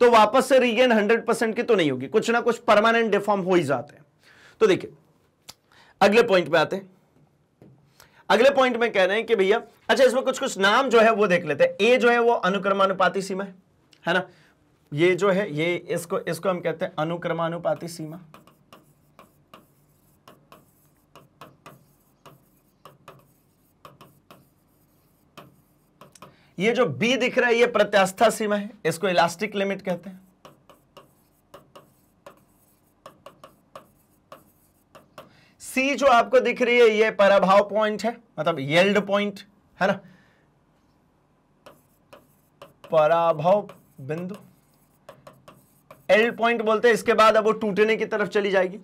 तो वापस से रीगेन हंड्रेड परसेंट की तो नहीं होगी कुछ ना कुछ परमानेंट डिफॉर्म हो ही जाते हैं तो देखिए अगले पॉइंट पे आते हैं अगले पॉइंट में कह रहे हैं कि भैया अच्छा इसमें कुछ कुछ नाम जो है वो देख लेते हैं ए जो है वो अनुक्रमानुपाती सीमा है है ना ये जो है ये इसको इसको हम कहते हैं अनुक्रमानुपाती सीमा ये जो बी दिख रहा है ये प्रत्यास्था सीमा है इसको इलास्टिक लिमिट कहते हैं सी जो आपको दिख रही है ये पराभाव पॉइंट है मतलब येल्ड पॉइंट है ना पराभव बिंदु एल पॉइंट बोलते हैं इसके बाद अब वो टूटने की तरफ चली जाएगी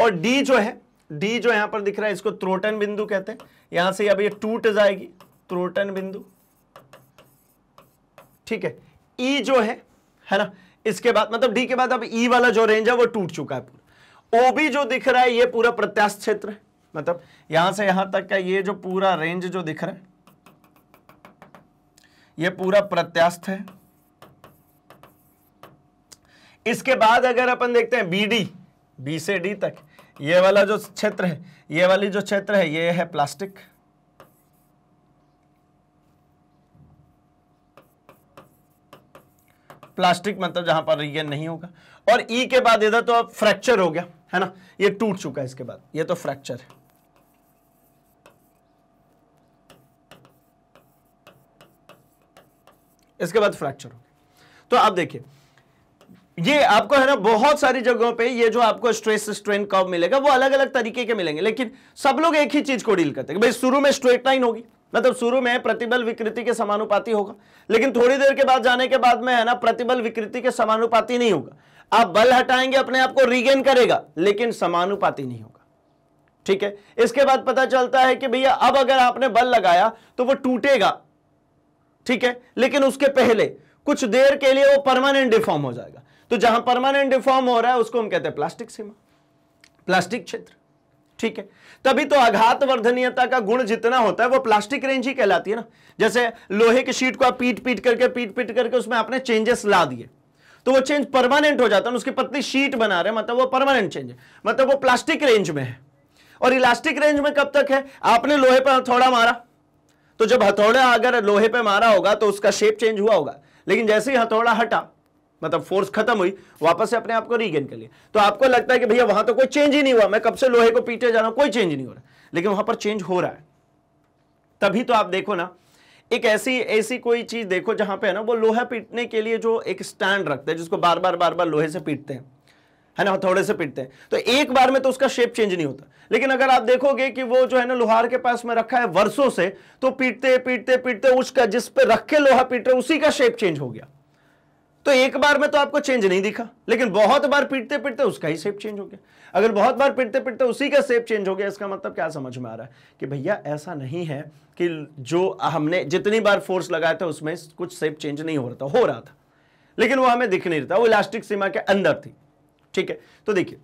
और डी जो है डी जो यहां पर दिख रहा है इसको त्रोटन बिंदु कहते हैं यहां से अब ये टूट जाएगी त्रोटन बिंदु ठीक है ई e जो है है ना इसके बाद मतलब डी के बाद अब ई e वाला जो रेंज है वो टूट चुका है ओ बी जो दिख रहा है ये पूरा प्रत्यास क्षेत्र है मतलब यहां से यहां तक का ये जो पूरा रेंज जो दिख रहा है ये पूरा प्रत्यास्थ है इसके बाद अगर अपन देखते हैं बी डी बी से डी तक ये वाला जो क्षेत्र है ये वाली जो क्षेत्र है ये है प्लास्टिक प्लास्टिक मतलब जहां पर रीजन नहीं होगा और ई e के बाद इधर तो अब फ्रैक्चर हो गया है ना ये टूट चुका है इसके बाद ये तो फ्रैक्चर है इसके बाद फ्रैक्चर हो गया तो आप देखिए ये आपको है ना बहुत सारी जगहों पे ये जो आपको स्ट्रेस स्ट्रेन कर्व मिलेगा वो अलग अलग तरीके के मिलेंगे लेकिन सब लोग एक ही चीज को डील करते हैं भाई शुरू में स्ट्रेट लाइन होगी मतलब शुरू में प्रतिबल विकृति के समानुपाती होगा लेकिन थोड़ी देर के बाद जाने के बाद में है ना प्रतिबल विकृति के समानुपाती नहीं होगा आप बल हटाएंगे अपने आप को रिगेन करेगा लेकिन समानुपाती नहीं होगा ठीक है इसके बाद पता चलता है कि भैया अब अगर आपने बल लगाया तो वो टूटेगा ठीक है लेकिन उसके पहले कुछ देर के लिए वो परमानेंट डिफॉर्म हो जाएगा तो जहां परमानेंट डिफॉर्म हो रहा है उसको हम कहते हैं प्लास्टिक सीमा प्लास्टिक क्षेत्र ठीक है तभी तो आघात वर्धनीयता का गुण जितना होता है वो प्लास्टिक रेंज ही कहलाती है ना जैसे लोहे की शीट को आप पीट पीट करके पीट पीट करके उसमें आपने चेंजेस ला दिए तो वो चेंज परमानेंट हो जाता है उसकी पत्नी शीट बना रहे मतलब वो परमानेंट चेंज है मतलब वो प्लास्टिक रेंज में है और इलास्टिक रेंज में कब तक है आपने लोहे पर हथौड़ा मारा तो जब हथौड़ा अगर लोहे पर मारा होगा तो उसका शेप चेंज हुआ होगा लेकिन जैसे ही हथौड़ा हटा मतलब फोर्स खत्म हुई वापस से अपने आप को रीगेन कर लिया तो आपको लगता है कि भैया वहां तो कोई चेंज ही नहीं हुआ मैं कब से लोहे को पीटे जा रहा हूं कोई चेंज नहीं हो रहा लेकिन वहां पर चेंज हो रहा है तभी तो आप देखो ना एक ऐसी ऐसी कोई चीज देखो जहां पे है ना वो लोहा पीटने के लिए जो एक स्टैंड रखते हैं जिसको बार बार बार बार लोहे से पीटते हैं है ना हथौड़े से पीटते हैं तो एक बार में तो उसका शेप चेंज नहीं होता लेकिन अगर आप देखोगे कि वो जो है ना लोहार के पास में रखा है वर्षों से तो पीटते पीटते पीटते उसका जिस पे रख के लोहा पीट रहे उसी का शेप चेंज हो गया तो एक बार में तो आपको चेंज नहीं दिखा लेकिन बहुत बार पीटते पीटते उसका ही सेप चेंज हो गया अगर बहुत बार पीटते पीटते उसी का सेप चेंज हो गया इसका मतलब क्या समझ में आ रहा है कि भैया ऐसा नहीं है कि जो हमने जितनी बार फोर्स लगाया था उसमें कुछ सेप चेंज नहीं हो रहा था हो रहा था लेकिन वो हमें दिख नहीं रहा वो इलास्टिक सीमा के अंदर थी ठीक है तो देखिए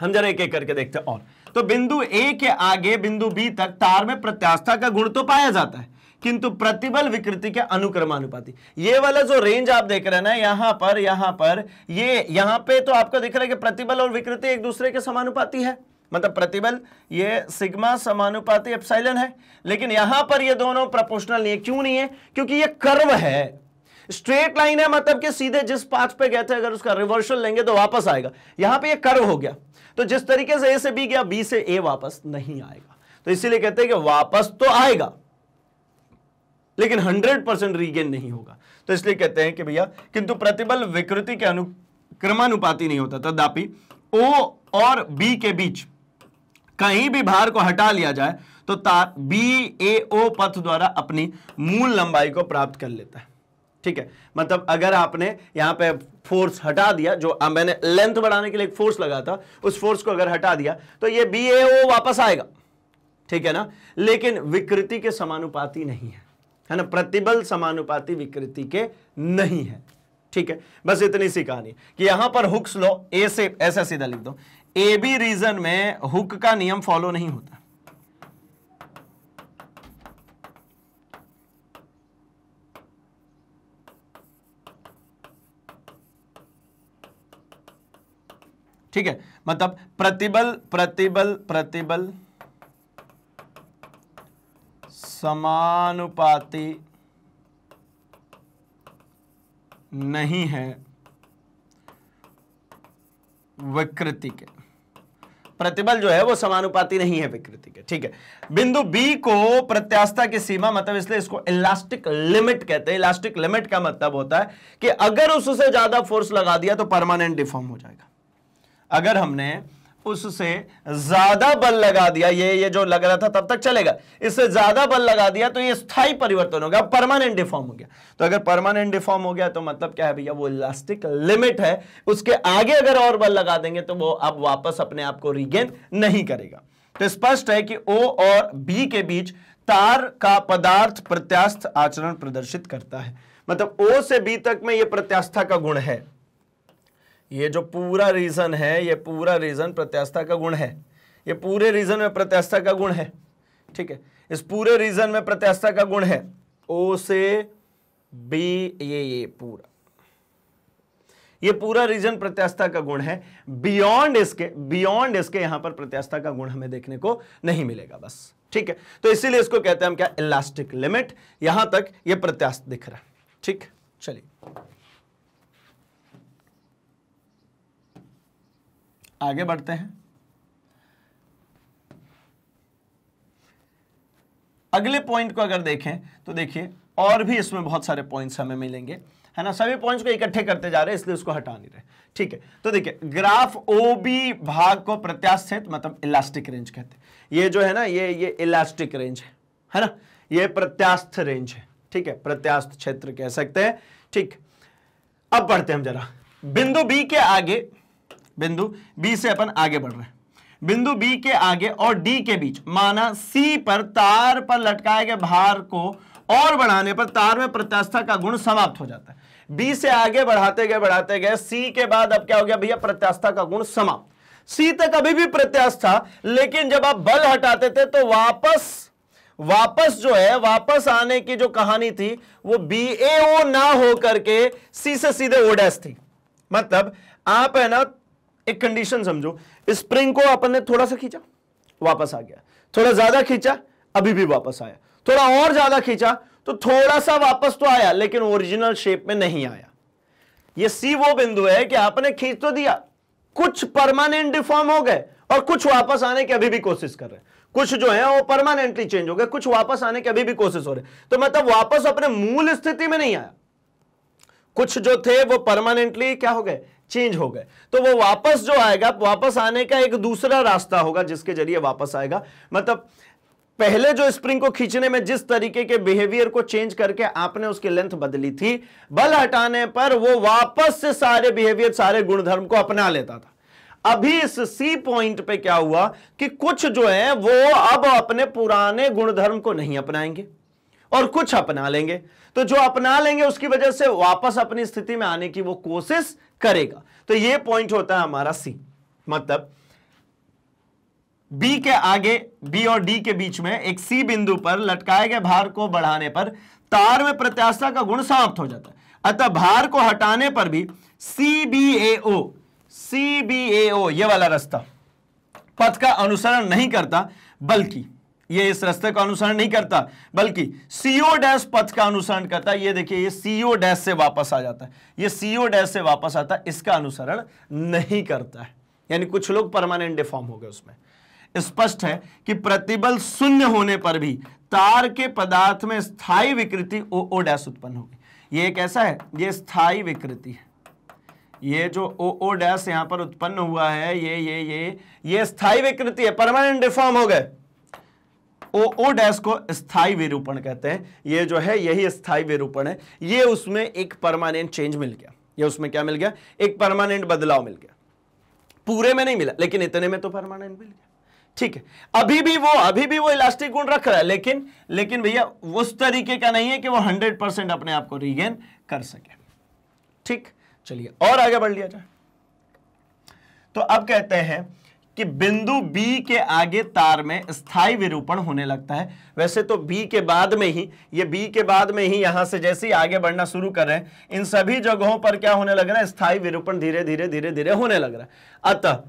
हम जरा एक एक करके देखते हैं और तो बिंदु ए के आगे बिंदु बी तक तार में प्रत्यास्था का गुण तो पाया जाता है किंतु प्रतिबल विकृति के अनुक्रमानुपाति ये वाला जो रेंज आप देख रहे हैं ना यहां पर यहां पर ये यहां पे तो आपको दिख रहा है कि प्रतिबल और विकृति एक दूसरे के समानुपाती है मतलब प्रतिबल ये सिग्मा समानुपाती एप्साइलन है लेकिन यहां पर ये दोनों प्रोपोर्शनल नहीं है क्यों नहीं है क्योंकि ये कर्व है स्ट्रेट लाइन है मतलब कि सीधे जिस पाथ पे गए थे अगर उसका रिवर्सल लेंगे तो वापस आएगा यहां पे ये कर्व हो गया तो जिस तरीके से ए से बी गया बी से ए वापस नहीं आएगा तो इसीलिए कहते हैं कि वापस तो आएगा लेकिन हंड्रेड परसेंट रीगेन नहीं होगा तो इसलिए कहते हैं कि भैया किंतु प्रतिबल विकृति के अनुक्रमानुपाति नहीं होता तदापि ओ और बी के बीच कहीं भी भार को हटा लिया जाए तो तार बी ए ओ पथ द्वारा अपनी मूल लंबाई को प्राप्त कर लेता है ठीक है मतलब अगर आपने यहां पे फोर्स हटा दिया जो मैंने लेंथ बढ़ाने के लिए एक फोर्स लगा था उस फोर्स को अगर हटा दिया तो ये बी ए ओ वापस आएगा ठीक है ना लेकिन विकृति के समानुपाती नहीं है है ना प्रतिबल समानुपाती विकृति के नहीं है ठीक है बस इतनी सी कहानी कि यहां पर हुक्स लो ए से ऐसा सीधा लिख दो ए बी रीजन में हुक का नियम फॉलो नहीं होता ठीक है मतलब प्रतिबल प्रतिबल प्रतिबल समानुपाती नहीं है विकृति के प्रतिबल जो है वो समानुपाती नहीं है विकृति के ठीक है बिंदु बी को प्रत्यास्था की सीमा मतलब इसलिए इसको इलास्टिक लिमिट कहते हैं इलास्टिक लिमिट का मतलब होता है कि अगर उससे ज्यादा फोर्स लगा दिया तो परमानेंट डिफॉर्म हो जाएगा अगर हमने उससे ज्यादा बल लगा दिया ये ये जो लग रहा था तब तक चलेगा इससे ज्यादा बल लगा दिया तो ये स्थायी परिवर्तन हो गया परमानेंट डिफॉर्म हो गया तो अगर परमानेंट डिफॉर्म हो गया तो मतलब क्या है भैया वो इलास्टिक लिमिट है उसके आगे अगर और बल लगा देंगे तो वो अब वापस अपने आप को रिगेन नहीं करेगा तो स्पष्ट है कि ओ और बी के बीच तार का पदार्थ प्रत्यास्थ आचरण प्रदर्शित करता है मतलब ओ से बी तक में यह प्रत्यास्था का गुण है ये जो पूरा रीज़न है ये पूरा रीज़न प्रत्यास्था का गुण है ये पूरे रीज़न में प्रत्यास्था का गुण है ठीक है इस पूरे रीज़न में प्रत्यास्था का गुण है ओ से बी ये ये पूरा ये पूरा रीजन प्रत्यास्था का गुण है बियॉन्ड इसके बियॉन्ड इसके यहां पर प्रत्यास्था का गुण हमें देखने को नहीं मिलेगा बस ठीक है तो इसीलिए इसको कहते हैं हम क्या इलास्टिक लिमिट यहां तक ये प्रत्यास्थ दिख रहा है ठीक चलिए आगे बढ़ते हैं अगले पॉइंट को अगर देखें तो देखिए और भी इसमें बहुत सारे पॉइंट्स हमें मिलेंगे है ना सभी पॉइंट्स को इकट्ठे करते जा रहे हैं इसलिए उसको हटा नहीं रहे ठीक है तो देखिए ग्राफ ओ बी भाग को प्रत्याशित मतलब इलास्टिक रेंज कहते हैं ये जो है ना ये ये इलास्टिक रेंज है है ना ये प्रत्यास्थ रेंज है ठीक है प्रत्यास्थ क्षेत्र कह सकते हैं ठीक अब बढ़ते हैं हम जरा बिंदु बी के आगे बिंदु बी से अपन आगे बढ़ रहे हैं बिंदु बी के आगे और डी के बीच माना सी पर तार पर लटकाए गए भार को और बढ़ाने पर तार में प्रत्यास्था का गुण समाप्त हो जाता है बी से आगे बढ़ाते गए बढ़ाते गए सी के बाद अब क्या हो गया भैया प्रत्यास्था का गुण समाप्त सी तक अभी भी प्रत्यास्था लेकिन जब आप बल हटाते थे तो वापस वापस जो है वापस आने की जो कहानी थी वो बी ए ना होकर के सी से सीधे ओडेस थी मतलब आप है ना एक कंडीशन समझो स्प्रिंग को अपन ने थोड़ा सा खींचा वापस आ गया थोड़ा ज्यादा खींचा अभी भी वापस आया थोड़ा और ज्यादा खींचा तो थोड़ा सा वापस तो आया लेकिन ओरिजिनल शेप में नहीं आया ये सी वो बिंदु है कि आपने खींच तो दिया कुछ परमानेंट डिफॉर्म हो गए और कुछ वापस आने की अभी भी कोशिश कर रहे हैं कुछ जो है वो परमानेंटली चेंज हो गए कुछ वापस आने की अभी भी कोशिश हो रहे तो मतलब वापस अपने मूल स्थिति में नहीं आया कुछ जो थे वो परमानेंटली क्या हो गए चेंज हो गए तो वो वापस जो आएगा वापस आने का एक दूसरा रास्ता होगा जिसके जरिए वापस आएगा मतलब पहले जो स्प्रिंग को खींचने में जिस तरीके के बिहेवियर को चेंज करके आपने उसकी लेंथ बदली थी बल हटाने पर वो वापस से सारे बिहेवियर सारे गुणधर्म को अपना लेता था अभी इस सी पॉइंट पे क्या हुआ कि कुछ जो है वो अब अपने पुराने गुणधर्म को नहीं अपनाएंगे और कुछ अपना लेंगे तो जो अपना लेंगे उसकी वजह से वापस अपनी स्थिति में आने की वो कोशिश करेगा तो ये पॉइंट होता है हमारा सी मतलब बी के आगे बी और डी के बीच में एक सी बिंदु पर लटकाए गए भार को बढ़ाने पर तार में प्रत्याशा का गुण समाप्त हो जाता है अतः भार को हटाने पर भी सी बी ए ओ सी बी ए ओ ये वाला रास्ता पथ का अनुसरण नहीं करता बल्कि ये इस रास्ते का अनुसरण नहीं करता बल्कि सीओ डैश पथ का अनुसरण करता है ये देखिए ये सीओ डैश से वापस आ जाता है ये सीओ डैश से वापस आता है इसका अनुसरण नहीं करता है यानी कुछ लोग परमानेंट डिफॉर्म हो गए उसमें स्पष्ट है कि प्रतिबल शून्य होने पर भी तार के पदार्थ में स्थायी विकृति ओ ओ डैश उत्पन्न होगी ये कैसा है ये स्थायी विकृति है ये जो ओ ओ डैश यहां पर उत्पन्न हुआ है ये ये ये ये स्थायी विकृति है परमानेंट डिफॉर्म हो गए ओ ओ डैश को स्थाई विरूपण कहते हैं ये जो है यही स्थाई विरूपण है ये उसमें एक परमानेंट चेंज मिल गया ये उसमें क्या मिल गया एक परमानेंट बदलाव मिल गया पूरे में नहीं मिला लेकिन इतने में तो परमानेंट मिल गया ठीक है अभी भी वो अभी भी वो इलास्टिक गुण रख रहा है लेकिन लेकिन भैया उस तरीके का नहीं है कि वो हंड्रेड परसेंट अपने आप को रीगेन कर सके ठीक चलिए और आगे बढ़ लिया जाए तो अब कहते हैं कि बिंदु बी के आगे तार में स्थायी विरूपण होने लगता है वैसे तो बी के बाद में ही ये बी के बाद में ही यहां से जैसे ही आगे बढ़ना शुरू कर रहे हैं इन सभी जगहों पर क्या होने लग रहा है स्थायी विरूपण धीरे धीरे धीरे धीरे होने लग रहा है अतः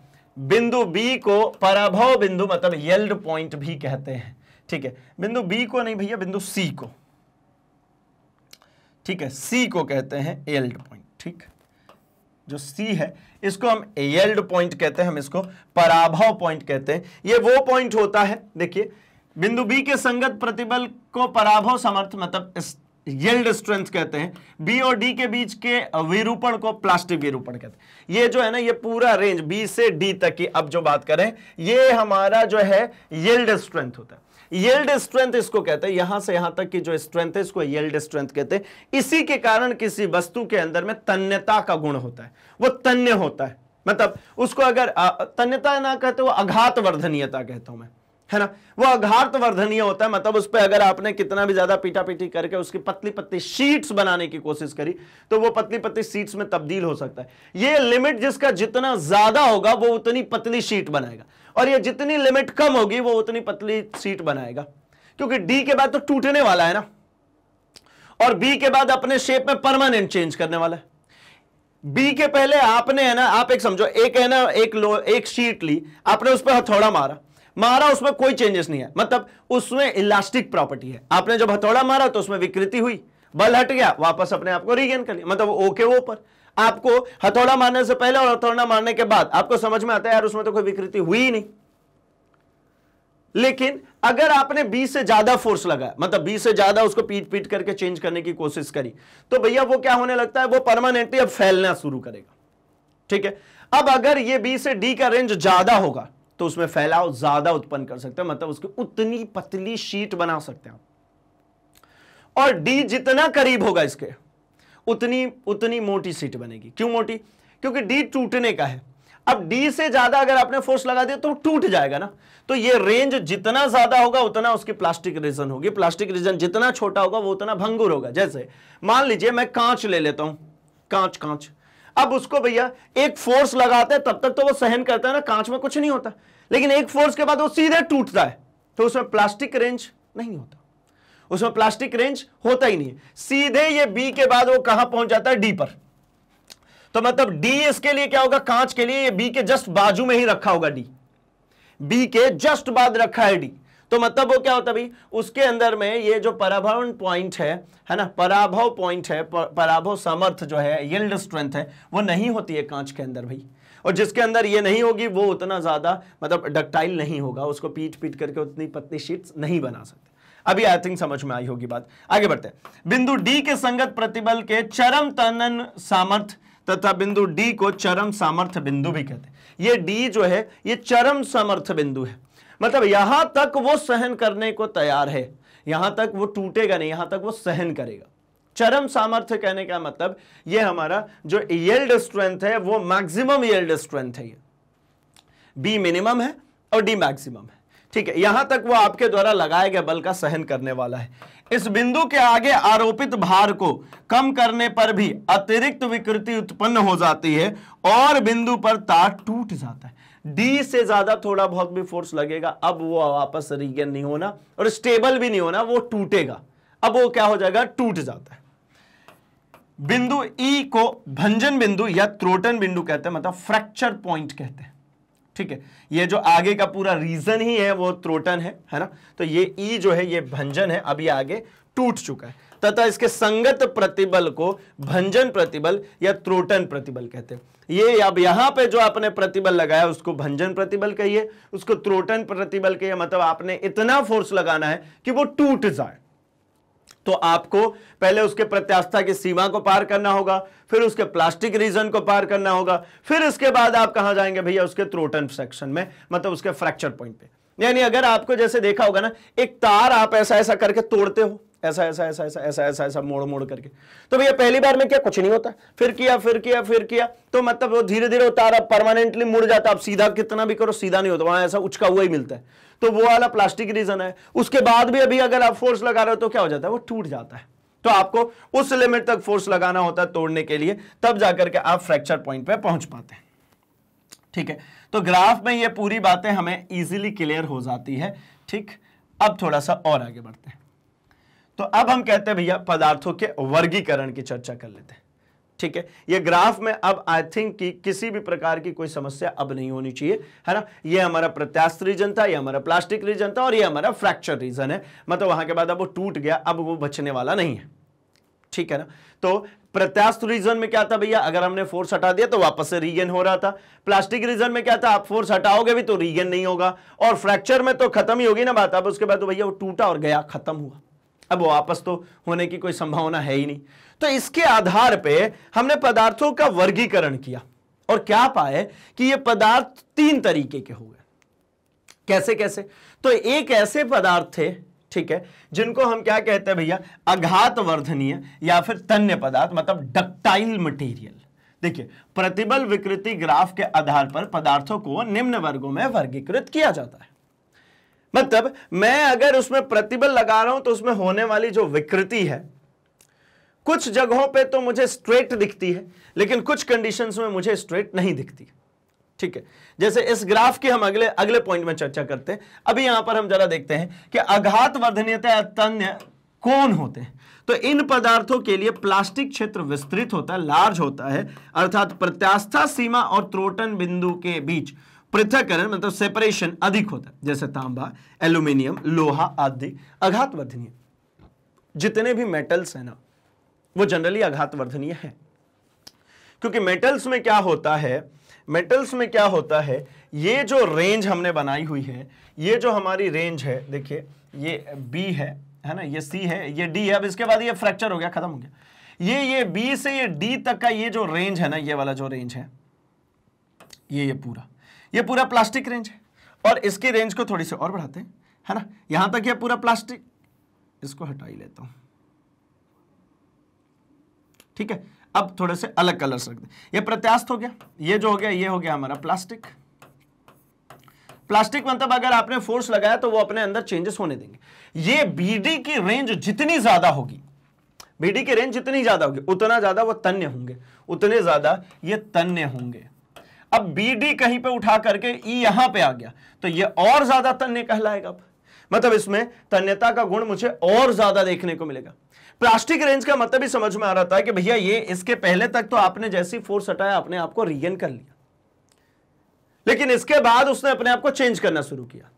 बिंदु बी को पराभव बिंदु मतलब येल्ड पॉइंट भी कहते हैं ठीक है बिंदु बी को नहीं भैया बिंदु सी को ठीक है सी को कहते हैं येल्ड पॉइंट ठीक है जो सी है इसको हम एल्ड पॉइंट कहते हैं हम इसको पराभव पॉइंट कहते हैं ये वो पॉइंट होता है देखिए बिंदु बी के संगत प्रतिबल को पराभव समर्थ मतलब यल्ड स्ट्रेंथ कहते हैं बी और डी के बीच के विरूपण को प्लास्टिक विरूपण कहते हैं ये जो है ना ये पूरा रेंज बी से डी तक की अब जो बात करें ये हमारा जो है यल्ड स्ट्रेंथ होता है येल्ड स्ट्रेंथ इसको कहते हैं यहां से यहां तक की जो स्ट्रेंथ है इसको येल्ड स्ट्रेंथ कहते हैं इसी के कारण किसी वस्तु के अंदर में तन्यता का गुण होता है वो तन्य होता है मतलब उसको अगर तन्यता ना कहते वो अघात वर्धनीयता कहता हूं मैं है ना वो अघात वर्धनीय होता है मतलब उस पर अगर आपने कितना भी ज्यादा पीटा पीटी करके उसकी पतली पतली शीट्स बनाने की कोशिश करी तो वो पतली पतली शीट्स में तब्दील हो सकता है ये लिमिट जिसका जितना ज्यादा होगा वो उतनी पतली शीट बनाएगा और ये जितनी लिमिट कम होगी वो उतनी पतली सीट बनाएगा क्योंकि डी के बाद तो टूटने वाला है ना और बी के बाद अपने शेप में परमानेंट चेंज करने वाला है बी के पहले आपने है ना आप एक समझो एक है ना एक लो एक शीट ली आपने उस पर हथौड़ा मारा मारा उसमें कोई चेंजेस नहीं है मतलब उसमें इलास्टिक प्रॉपर्टी है आपने जब हथौड़ा मारा तो उसमें विकृति हुई बल हट गया वापस अपने आप को रिगेन कर लिया मतलब ओके वो पर आपको हथौड़ा मारने से पहले और हथौड़ा मारने के बाद आपको समझ में आता है यार उसमें तो कोई विकृति हुई ही नहीं लेकिन अगर आपने 20 से ज्यादा फोर्स लगाया मतलब 20 से ज्यादा उसको पीट पीट करके चेंज करने की कोशिश करी तो भैया वो क्या होने लगता है वो परमानेंटली अब फैलना शुरू करेगा ठीक है अब अगर ये बी से डी का रेंज ज्यादा होगा तो उसमें फैलाव ज्यादा उत्पन्न कर सकते हैं मतलब उसकी उतनी पतली शीट बना सकते हैं और डी जितना करीब होगा इसके उतनी उतनी मोटी सीट बनेगी क्यों मोटी क्योंकि डी टूटने का है अब डी से ज्यादा अगर आपने फोर्स लगा दिया तो टूट जाएगा ना तो ये रेंज जितना ज्यादा होगा उतना उसकी प्लास्टिक रीजन होगी प्लास्टिक रीजन जितना छोटा होगा वो उतना भंगुर होगा जैसे मान लीजिए मैं कांच ले लेता हूं कांच कांच अब उसको भैया एक फोर्स लगाते हैं तब तक तो वो सहन करता है ना कांच में कुछ नहीं होता लेकिन एक फोर्स के बाद वो सीधे टूटता है तो उसमें प्लास्टिक रेंज नहीं होता उसमें प्लास्टिक रेंज होता ही नहीं है सीधे ये बी के बाद वो कहां पहुंच जाता है डी पर तो मतलब डी इसके लिए क्या होगा कांच के लिए ये बी के जस्ट बाजू में ही रखा होगा डी बी के जस्ट बाद रखा है डी तो मतलब वो क्या होता भाई उसके अंदर में ये जो पराभवन पॉइंट है है ना पराभव पॉइंट है पराभव सामर्थ जो है यल्ड स्ट्रेंथ है वो नहीं होती है कांच के अंदर भाई और जिसके अंदर ये नहीं होगी वो उतना ज़्यादा मतलब डक्टाइल नहीं होगा उसको पीट पीट करके उतनी पतली शीट नहीं बना सकते अभी आई थिंक समझ में आई होगी बात आगे बढ़ते हैं बिंदु डी के संगत प्रतिबल के चरम तनन सामर्थ तथा बिंदु डी को चरम सामर्थ्य बिंदु भी कहते हैं ये डी जो है ये चरम सामर्थ बिंदु है मतलब यहां तक वो सहन करने को तैयार है यहां तक वो टूटेगा नहीं यहां तक वो सहन करेगा चरम सामर्थ्य कहने का मतलब ये हमारा जो येल्ड स्ट्रेंथ है वो मैक्सिमम येल्ड स्ट्रेंथ है ये बी मिनिमम है और डी मैक्सिमम है ठीक है यहां तक वो आपके द्वारा लगाए गए बल का सहन करने वाला है इस बिंदु के आगे आरोपित भार को कम करने पर भी अतिरिक्त विकृति उत्पन्न हो जाती है और बिंदु पर तार टूट जाता है डी से ज्यादा थोड़ा बहुत भी फोर्स लगेगा अब वो वापस रिगेन नहीं होना और स्टेबल भी नहीं होना वो टूटेगा अब वो क्या हो जाएगा टूट जाता है बिंदु ई e को भंजन बिंदु या त्रोटन बिंदु कहते हैं मतलब फ्रैक्चर पॉइंट कहते हैं ठीक है ये जो आगे का पूरा रीजन ही है वो त्रोटन है है ना तो ये ई जो है ये भंजन है अभी आगे टूट चुका है तथा इसके संगत प्रतिबल को भंजन प्रतिबल या त्रोटन प्रतिबल कहते हैं ये अब यहां पे जो आपने प्रतिबल लगाया उसको भंजन प्रतिबल कहिए उसको त्रोटन प्रतिबल कहिए मतलब आपने इतना फोर्स लगाना है कि वो टूट जाए तो आपको पहले उसके प्रत्यास्था की सीमा को पार करना होगा फिर उसके प्लास्टिक रीजन को पार करना होगा फिर इसके बाद आप कहा जाएंगे भैया उसके त्रोटन सेक्शन में मतलब उसके फ्रैक्चर पॉइंट पे यानी अगर आपको जैसे देखा होगा ना एक तार आप ऐसा ऐसा करके तोड़ते हो ऐसा ऐसा ऐसा ऐसा ऐसा ऐसा ऐसा मोड़ मोड़ करके तो भैया पहली बार में क्या कुछ नहीं होता फिर किया फिर किया फिर किया तो मतलब वो धीरे धीरे तार परमानेंटली मुड़ जाता आप सीधा कितना भी करो सीधा नहीं होता वहां ऐसा उचका हुआ ही मिलता है तो वो वाला प्लास्टिक रीजन है उसके बाद भी अभी अगर आप फोर्स लगा रहे हो तो क्या हो जाता है वो टूट जाता है तो आपको उस लिमिट तक फोर्स लगाना होता है तोड़ने के लिए तब जाकर के आप फ्रैक्चर पॉइंट पे पहुंच पाते हैं ठीक है तो ग्राफ में ये पूरी बातें हमें इजीली क्लियर हो जाती है ठीक अब थोड़ा सा और आगे बढ़ते हैं तो अब हम कहते हैं भैया पदार्थों के वर्गीकरण की चर्चा कर लेते हैं ठीक है ये ग्राफ में अब आई थिंक कि किसी भी प्रकार की कोई समस्या अब नहीं होनी चाहिए है ना ये हमारा प्रत्यास्थ रीजन था ये हमारा प्लास्टिक रीजन था और ये हमारा फ्रैक्चर रीजन है मतलब वहां के बाद अब वो टूट गया अब वो बचने वाला नहीं है ठीक है ना तो प्रत्यास्थ रीजन में क्या था भैया अगर हमने फोर्स हटा दिया तो वापस से रीगेन हो रहा था प्लास्टिक रीजन में क्या था आप फोर्स हटाओगे भी तो रीगेन नहीं होगा और फ्रैक्चर में तो खत्म ही होगी ना बात अब उसके बाद तो भैया वो टूटा और गया खत्म हुआ अब वापस तो होने की कोई संभावना है ही नहीं तो इसके आधार पे हमने पदार्थों का वर्गीकरण किया और क्या पाए कि ये पदार्थ तीन तरीके के हो गए कैसे कैसे तो एक ऐसे पदार्थ थे ठीक है जिनको हम क्या कहते हैं भैया अघात वर्धनीय या फिर तन्य पदार्थ मतलब डक्टाइल मटेरियल देखिए प्रतिबल विकृति ग्राफ के आधार पर पदार्थों को निम्न वर्गों में वर्गीकृत किया जाता है मतलब मैं अगर उसमें प्रतिबल लगा रहा हूं तो उसमें होने वाली जो विकृति है कुछ जगहों पे तो मुझे स्ट्रेट दिखती है लेकिन कुछ कंडीशंस में मुझे स्ट्रेट नहीं दिखती ठीक है जैसे इस ग्राफ की हम अगले अगले पॉइंट में चर्चा करते हैं अभी यहां पर हम जरा देखते हैं कि आघात वर्धनीयता तन्य कौन होते हैं तो इन पदार्थों के लिए प्लास्टिक क्षेत्र विस्तृत होता है लार्ज होता है अर्थात प्रत्यास्था सीमा और त्रोटन बिंदु के बीच पृथककरण मतलब सेपरेशन अधिक होता है जैसे तांबा एल्यूमिनियम लोहा आदि अघात वर्धनीय जितने भी मेटल्स हैं ना वो जनरली अघात वर्धनीय है क्योंकि मेटल्स में क्या होता है मेटल्स में क्या होता है ये जो रेंज हमने बनाई हुई है ये जो हमारी रेंज है देखिए ये बी है है ना ये सी है ये डी है अब इसके बाद ये फ्रैक्चर हो गया खत्म हो गया ये ये बी से ये डी तक का ये जो रेंज है ना ये वाला जो रेंज है ये ये पूरा ये पूरा प्लास्टिक रेंज है और इसकी रेंज को थोड़ी सी और बढ़ाते हैं है ना यहां तक यह पूरा प्लास्टिक इसको हटा ही लेता हूं ठीक है अब थोड़े से अलग कलर्स रख दे ये प्रत्यास्त हो गया ये जो हो गया ये हो गया हमारा प्लास्टिक प्लास्टिक मतलब अगर आपने फोर्स लगाया तो वो अपने अंदर चेंजेस होने देंगे ये बीडी की रेंज जितनी ज्यादा होगी बीडी की रेंज जितनी ज्यादा होगी उतना ज्यादा वो तन्य होंगे उतने ज्यादा ये तन्य होंगे अब बी डी कहीं पे उठा करके ई e यहां पे आ गया तो ये और ज्यादा तन्य कहलाएगा अब मतलब इसमें तन्यता का गुण मुझे और ज्यादा देखने को मिलेगा प्लास्टिक रेंज का मतलब ही समझ में आ रहा था कि भैया ये इसके पहले तक तो आपने जैसी फोर्स हटाया अपने आप को रियन कर लिया लेकिन इसके बाद उसने अपने आप को चेंज करना शुरू किया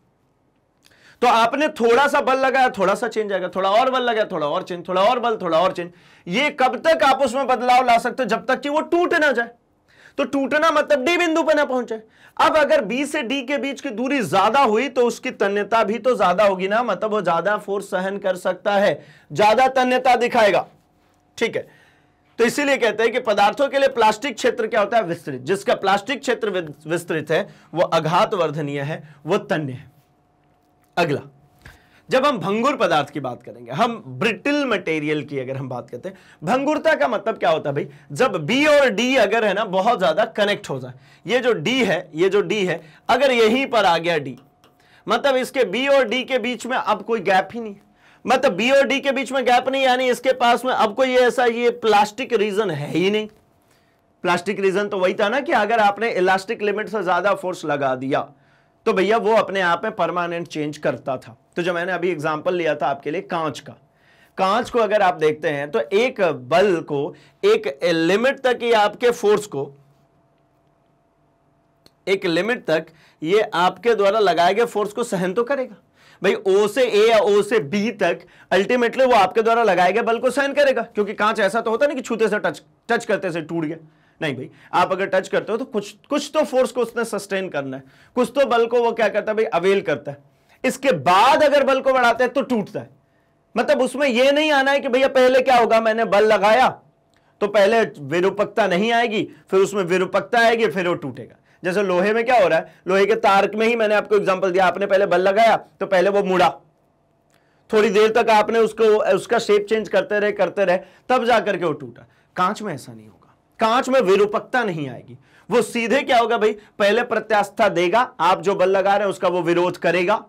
तो आपने थोड़ा सा बल लगाया थोड़ा सा चेंज आएगा थोड़ा और बल लगाया थोड़ा और चेंज थोड़ा और बल थोड़ा और चेंज ये कब तक आप उसमें बदलाव ला सकते हो जब तक कि वो टूट ना जाए तो टूटना मतलब डी बिंदु पर ना पहुंचे अब अगर बी से डी के बीच की दूरी ज्यादा हुई तो उसकी तन्यता भी तो ज्यादा होगी ना मतलब वो ज्यादा फोर्स सहन कर सकता है ज्यादा तन्यता दिखाएगा ठीक है तो इसीलिए कहते हैं कि पदार्थों के लिए प्लास्टिक क्षेत्र क्या होता है विस्तृत जिसका प्लास्टिक क्षेत्र विस्तृत है वह अघात वर्धनीय है वह तन्य है अगला जब हम भंगुर पदार्थ की बात करेंगे हम ब्रिटिल मटेरियल की अगर हम बात करते हैं भंगुरता का मतलब क्या होता है भाई जब बी और डी अगर है ना बहुत ज्यादा कनेक्ट हो जाए ये जो डी है ये जो डी है अगर यहीं पर आ गया डी मतलब इसके बी और डी के बीच में अब कोई गैप ही नहीं मतलब बी और डी के बीच में गैप नहीं यानी इसके पास में अब कोई ऐसा ये प्लास्टिक रीजन है ही नहीं प्लास्टिक रीजन तो वही था ना कि अगर आपने इलास्टिक लिमिट से ज्यादा फोर्स लगा दिया तो भैया वो अपने आप में परमानेंट चेंज करता था तो जो मैंने अभी एग्जाम्पल लिया था आपके लिए कांच का कांच को अगर आप देखते हैं तो एक बल को एक लिमिट तक ही आपके फोर्स को एक लिमिट तक ये आपके द्वारा लगाए गए फोर्स को सहन तो करेगा भाई ओ से ए या ओ से बी तक अल्टीमेटली वो आपके द्वारा लगाए गए बल को सहन करेगा क्योंकि कांच ऐसा तो होता नहीं कि छूते से टच टच करते से टूट गया नहीं भाई आप अगर टच करते हो तो कुछ कुछ तो फोर्स को उसने सस्टेन करना है कुछ तो बल को वो क्या करता है भाई अवेल करता है इसके बाद अगर बल को बढ़ाते हैं तो टूटता है मतलब उसमें यह नहीं आना है कि भैया पहले क्या होगा मैंने बल लगाया तो पहले विरूपकता नहीं आएगी फिर उसमें विरूपकता आएगी फिर वो टूटेगा जैसे लोहे में क्या हो रहा है लोहे के तार्क में ही मैंने आपको एग्जाम्पल दिया आपने पहले बल लगाया तो पहले वो मुड़ा थोड़ी देर तक आपने उसको उसका शेप चेंज करते रहे करते रहे तब जाकर के वो टूटा कांच में ऐसा नहीं होगा कांच में विरूपकता नहीं आएगी वो सीधे क्या होगा भाई पहले प्रत्यास्था देगा आप जो बल लगा रहे हैं उसका वो विरोध करेगा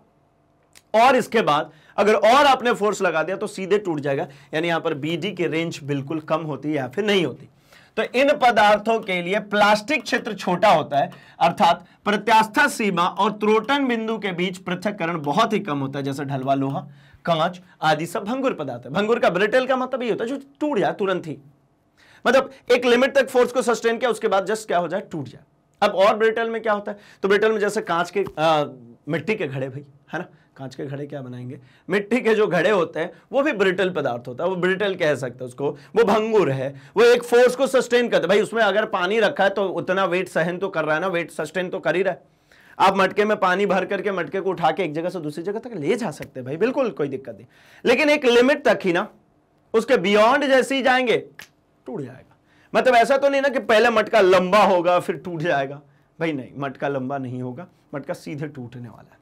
और इसके बाद अगर और आपने फोर्स लगा दिया तो सीधे टूट जाएगा यानी यहां पर बीडी की रेंज बिल्कुल कम होती है या फिर नहीं होती तो इन पदार्थों के लिए प्लास्टिक क्षेत्र छोटा होता है अर्थात प्रत्यास्था सीमा और त्रोटन बिंदु के बीच पृथककरण बहुत ही कम होता है जैसे ढलवा लोहा कांच आदि सब भंगुर पदार्थ है भंगुर का ब्रिटेल का मतलब ये होता है जो टूट जाए तुरंत ही मतलब एक लिमिट तक फोर्स को सस्टेन किया उसके बाद जस्ट क्या हो जाए टूट जाए अब और ब्रिटेल में क्या होता है तो ब्रिटेल में जैसे कांच के आ, मिट्टी के घड़े भाई है ना कांच के घड़े क्या बनाएंगे मिट्टी के जो घड़े होते हैं वो भी ब्रिटल पदार्थ होता है वो ब्रिटल कह सकते हैं उसको वो भंगुर है वो एक फोर्स को सस्टेन करता है भाई उसमें अगर पानी रखा है तो उतना वेट सहन तो कर रहा है ना वेट सस्टेन तो कर ही रहा है आप मटके में पानी भर करके मटके को उठा के एक जगह से दूसरी जगह तक ले जा सकते हैं भाई बिल्कुल कोई दिक्कत नहीं लेकिन एक लिमिट तक ही ना उसके बियॉन्ड जैसे ही जाएंगे टूट जाएगा मतलब ऐसा तो नहीं ना कि पहले मटका लंबा होगा फिर टूट जाएगा भाई नहीं मटका लंबा नहीं होगा मटका सीधे टूटने वाला है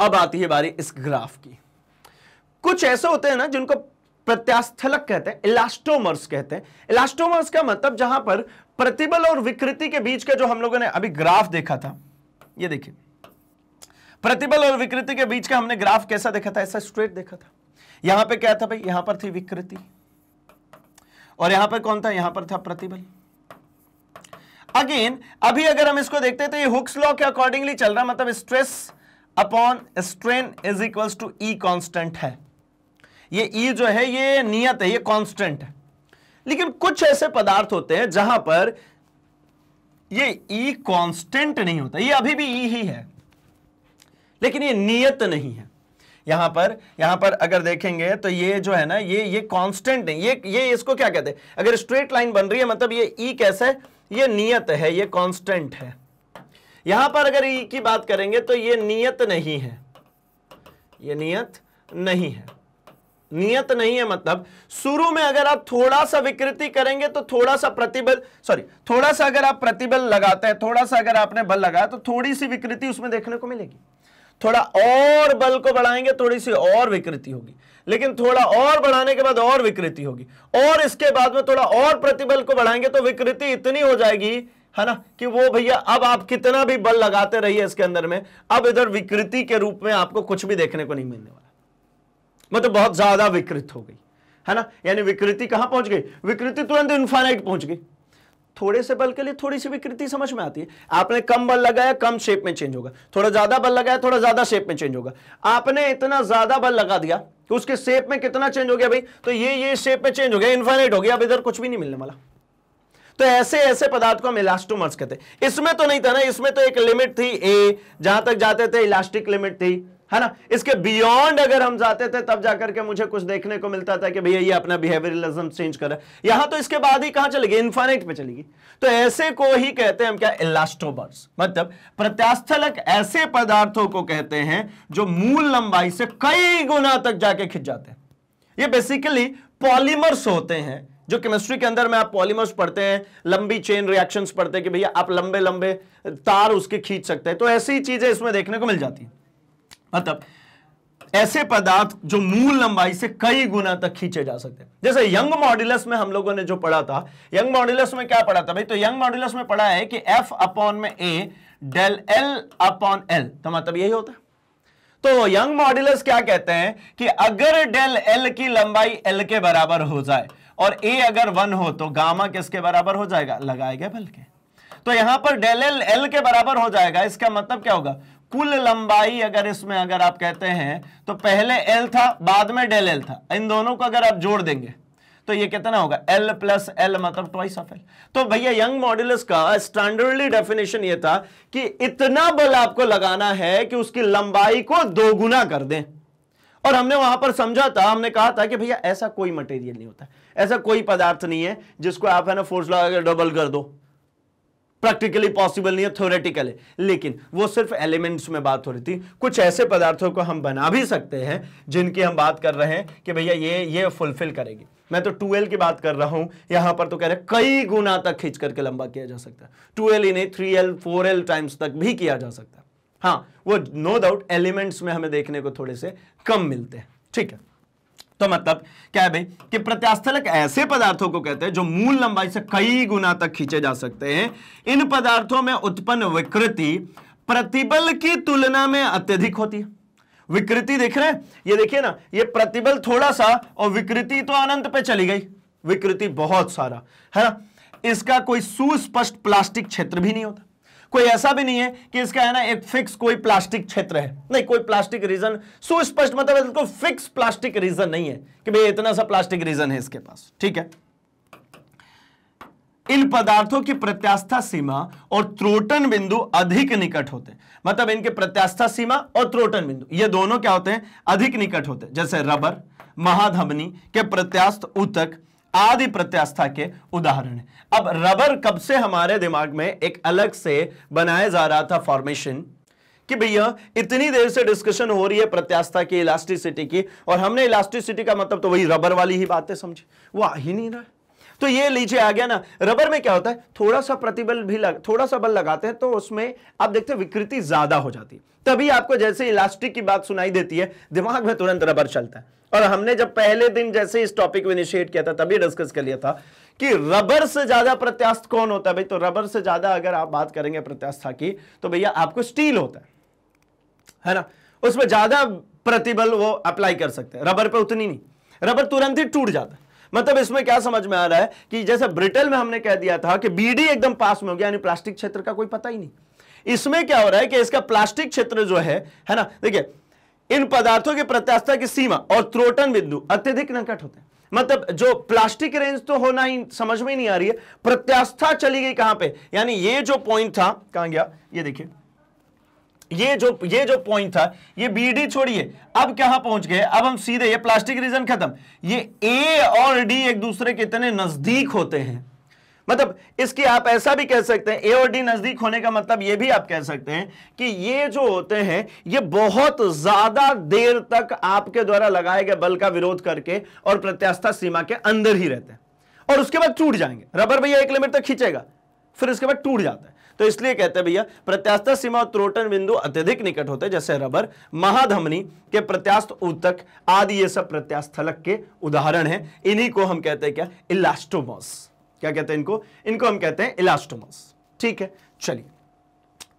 अब आती है बारी इस ग्राफ की कुछ ऐसे होते हैं ना जिनको प्रत्यास्थलक कहते हैं इलास्टोमर्स कहते हैं इलास्टोमर्स का मतलब जहां पर प्रतिबल और विकृति के बीच का जो हम लोगों ने अभी ग्राफ देखा था ये देखिए प्रतिबल और विकृति के बीच का हमने ग्राफ कैसा देखा था ऐसा स्ट्रेट देखा था यहां पे क्या था भाई यहां पर थी विकृति और यहां पर कौन था यहां पर था प्रतिबल अगेन अभी अगर हम इसको देखते हैं तो ये हुक्स लॉ के अकॉर्डिंगली चल रहा मतलब stress upon strain is equal to E constant है ये ई e जो है ये नियत है ये कॉन्स्टेंट है लेकिन कुछ ऐसे पदार्थ होते हैं जहां पर ये ई e कॉन्स्टेंट नहीं होता ये अभी भी ई e ही है लेकिन ये नियत नहीं है यहां पर यहां पर अगर देखेंगे तो ये जो है ना ये ये कांस्टेंट नहीं ये ये इसको क्या कहते हैं अगर स्ट्रेट लाइन बन रही है मतलब ये ई e कैसे ये नियत है ये कांस्टेंट है यहां पर अगर ई की बात करेंगे तो ये नियत नहीं है ये नियत नहीं है नियत नहीं है मतलब शुरू में अगर आप थोड़ा सा विकृति करेंगे तो थोड़ा सा प्रतिबल सॉरी थोड़ा सा अगर आप प्रतिबल लगाते हैं थोड़ा सा अगर आपने बल लगाया तो थोड़ी सी विकृति उसमें देखने को मिलेगी थोड़ा और बल को बढ़ाएंगे थोड़ी सी और विकृति होगी लेकिन थोड़ा और बढ़ाने के बाद और विकृति होगी और इसके बाद में थोड़ा और प्रतिबल को बढ़ाएंगे तो विकृति इतनी हो जाएगी है ना कि वो भैया अब आप कितना भी बल लगाते रहिए इसके अंदर में अब इधर विकृति के रूप में आपको कुछ भी देखने को नहीं मिलने वाला मतलब बहुत ज्यादा विकृत हो गई है ना यानी विकृति कहां पहुंच गई विकृति तुरंत इंफाइनाइट पहुंच गई थोड़े से बल के लिए थोड़ी सी विकृति समझ में आती है आपने कम बल लगाया कम शेप में चेंज होगा थोड़ा ज्यादा बल लगाया थोड़ा ज्यादा शेप में चेंज होगा आपने इतना ज्यादा बल लगा दिया कि उसके शेप में कितना चेंज हो गया भाई तो ये ये शेप में चेंज हो गया इन्फाइनाइट हो गया अब इधर कुछ भी नहीं मिलने वाला तो ऐसे ऐसे पदार्थ को हम इलास्टोमर्स कहते हैं इसमें तो नहीं था ना इसमें तो एक लिमिट थी ए जहां तक जाते थे इलास्टिक लिमिट थी है ना इसके बियॉन्ड अगर हम जाते थे तब जाकर के मुझे कुछ देखने को मिलता था कि भैया ये अपना बिहेवियरिज्म चेंज कर रहा है यहां तो इसके बाद ही कहां चलेगी इन्फाइनाइट पे चलेगी तो ऐसे को ही कहते हैं हम क्या इलास्टोबर्स मतलब प्रत्यास्थलक ऐसे पदार्थों को कहते हैं जो मूल लंबाई से कई गुना तक जाके खिंच जाते हैं ये बेसिकली पॉलीमर्स होते हैं जो केमिस्ट्री के अंदर में आप पॉलीमर्स पढ़ते हैं लंबी चेन रिएक्शंस पढ़ते हैं कि भैया आप लंबे लंबे तार उसके खींच सकते हैं तो ऐसी चीजें इसमें देखने को मिल जाती है मतलब ऐसे पदार्थ जो मूल लंबाई से कई गुना तक खींचे जा सकते हैं जैसे यंग मॉड्यूलस में हम लोगों ने जो पढ़ा था यंग मॉड्यूलस में क्या पढ़ा था भाई तो यंग मॉड्यूलस में पढ़ा है कि एफ अपॉन में A del L upon L तो मतलब यही होता है तो यंग मॉड्यूलस क्या कहते हैं कि अगर डेल एल की लंबाई एल के बराबर हो जाए और ए अगर वन हो तो गामा किसके बराबर हो जाएगा लगाए गए बल के तो यहां पर डेल एल एल के बराबर हो जाएगा इसका मतलब क्या होगा कुल लंबाई अगर इसमें अगर आप कहते हैं तो पहले एल था बाद में डेल एल था इन दोनों को अगर आप जोड़ देंगे तो ये कितना होगा L प्लस एल मतलब ट्वाइस ऑफ एल तो भैया यंग मॉड्यूलस का स्टैंडर्डली डेफिनेशन ये था कि इतना बल आपको लगाना है कि उसकी लंबाई को दोगुना कर दें और हमने वहां पर समझा था हमने कहा था कि भैया ऐसा कोई मटेरियल नहीं होता ऐसा कोई पदार्थ नहीं है जिसको आप है ना फोर्स लगाकर डबल कर दो प्रैक्टिकली पॉसिबल नहीं है थ्योरेटिकली लेकिन वो सिर्फ एलिमेंट्स में बात हो रही थी कुछ ऐसे पदार्थों को हम बना भी सकते हैं जिनकी हम बात कर रहे हैं कि भैया ये ये फुलफिल करेगी मैं तो टूएल की बात कर रहा हूं यहां पर तो कह रहे कई गुना तक खींच करके लंबा किया जा सकता है टू ही नहीं three L four L times तक भी किया जा सकता है हाँ वो नो डाउट एलिमेंट्स में हमें देखने को थोड़े से कम मिलते हैं ठीक है तो मतलब क्या है भाई कि प्रत्यास्थलक ऐसे पदार्थों को कहते हैं जो मूल लंबाई से कई गुना तक खींचे जा सकते हैं इन पदार्थों में उत्पन्न विकृति प्रतिबल की तुलना में अत्यधिक होती है विकृति देख रहे हैं ये देखिए ना ये प्रतिबल थोड़ा सा और विकृति तो अनंत पे चली गई विकृति बहुत सारा है ना इसका कोई सुस्पष्ट प्लास्टिक क्षेत्र भी नहीं होता कोई ऐसा भी नहीं है कि इसका है ना एक फिक्स कोई प्लास्टिक क्षेत्र है नहीं कोई प्लास्टिक रीजन सुस्पष्ट मतलब बिल्कुल फिक्स प्लास्टिक रीजन नहीं है कि भाई इतना सा प्लास्टिक रीजन है इसके पास ठीक है इन पदार्थों की प्रत्यास्था सीमा और त्रोटन बिंदु अधिक निकट होते हैं मतलब इनके प्रत्यास्था सीमा और त्रोटन बिंदु ये दोनों क्या होते हैं अधिक निकट होते हैं जैसे रबर महाधमनी के प्रत्यास्थ उतक आदि प्रत्यास्था के उदाहरण अब रबर कब से हमारे दिमाग में एक अलग से बनाया जा रहा था फॉर्मेशन कि भैया इतनी देर से डिस्कशन हो रही है प्रत्यास्था की इलास्टिसिटी की और हमने इलास्टिसिटी का मतलब तो वही रबर वाली ही बातें समझी वो आ ही नहीं रहा तो ये लीजिए आ गया ना रबर में क्या होता है थोड़ा सा प्रतिबल भी लग, थोड़ा सा बल लगाते हैं तो उसमें आप देखते विकृति ज्यादा हो जाती है तभी आपको जैसे इलास्टिक की बात सुनाई देती है दिमाग में तुरंत रबर चलता है और हमने जब पहले दिन जैसे इस टॉपिक को इनिशिएट किया था तभी डिस्कस कर लिया था कि रबर से ज्यादा प्रत्यास्थ कौन होता है भाई तो रबर से ज्यादा अगर आप बात करेंगे प्रत्यास्था की तो भैया आपको स्टील होता है है ना उसमें ज्यादा प्रतिबल वो अप्लाई कर सकते हैं रबर पे उतनी नहीं रबर तुरंत ही टूट जाता है मतलब इसमें क्या समझ में आ रहा है कि जैसे ब्रिटेन में हमने कह दिया था कि बीडी एकदम पास में हो गया यानी प्लास्टिक क्षेत्र का कोई पता ही नहीं इसमें क्या हो रहा है कि इसका प्लास्टिक क्षेत्र जो है है ना देखिए इन पदार्थों की प्रत्यास्था की सीमा और त्रोटन बिंदु अत्यधिक निकट होते हैं मतलब जो प्लास्टिक रेंज तो होना ही समझ में नहीं आ रही है प्रत्यास्था चली गई कहां पे यानी ये जो पॉइंट था कहां गया ये देखिए ये जो ये जो पॉइंट था ये बीडी छोड़िए अब कहां पहुंच गए अब हम सीधे ये प्लास्टिक रीजन खत्म ये ए और डी एक दूसरे के इतने नजदीक होते हैं मतलब इसकी आप ऐसा भी कह सकते हैं ए और डी नजदीक होने का मतलब ये भी आप कह सकते हैं कि ये जो होते हैं ये बहुत ज्यादा देर तक आपके द्वारा लगाए गए बल का विरोध करके और प्रत्यास्था सीमा के अंदर ही रहते हैं और उसके बाद टूट जाएंगे रबर भैया एक लिमिट तक खींचेगा फिर उसके बाद टूट जाता है तो इसलिए कहते हैं भैया प्रत्यास्थ सीमा त्रोटन बिंदु अत्यधिक निकट होते हैं जैसे रबर महाधमनी के प्रत्यास्थ ऊतक आदि ये सब प्रत्यास्थलक के उदाहरण है इन्हीं को हम कहते हैं क्या इलास्टोमस क्या कहते हैं इनको इनको हम कहते हैं इलास्टोमस ठीक है चलिए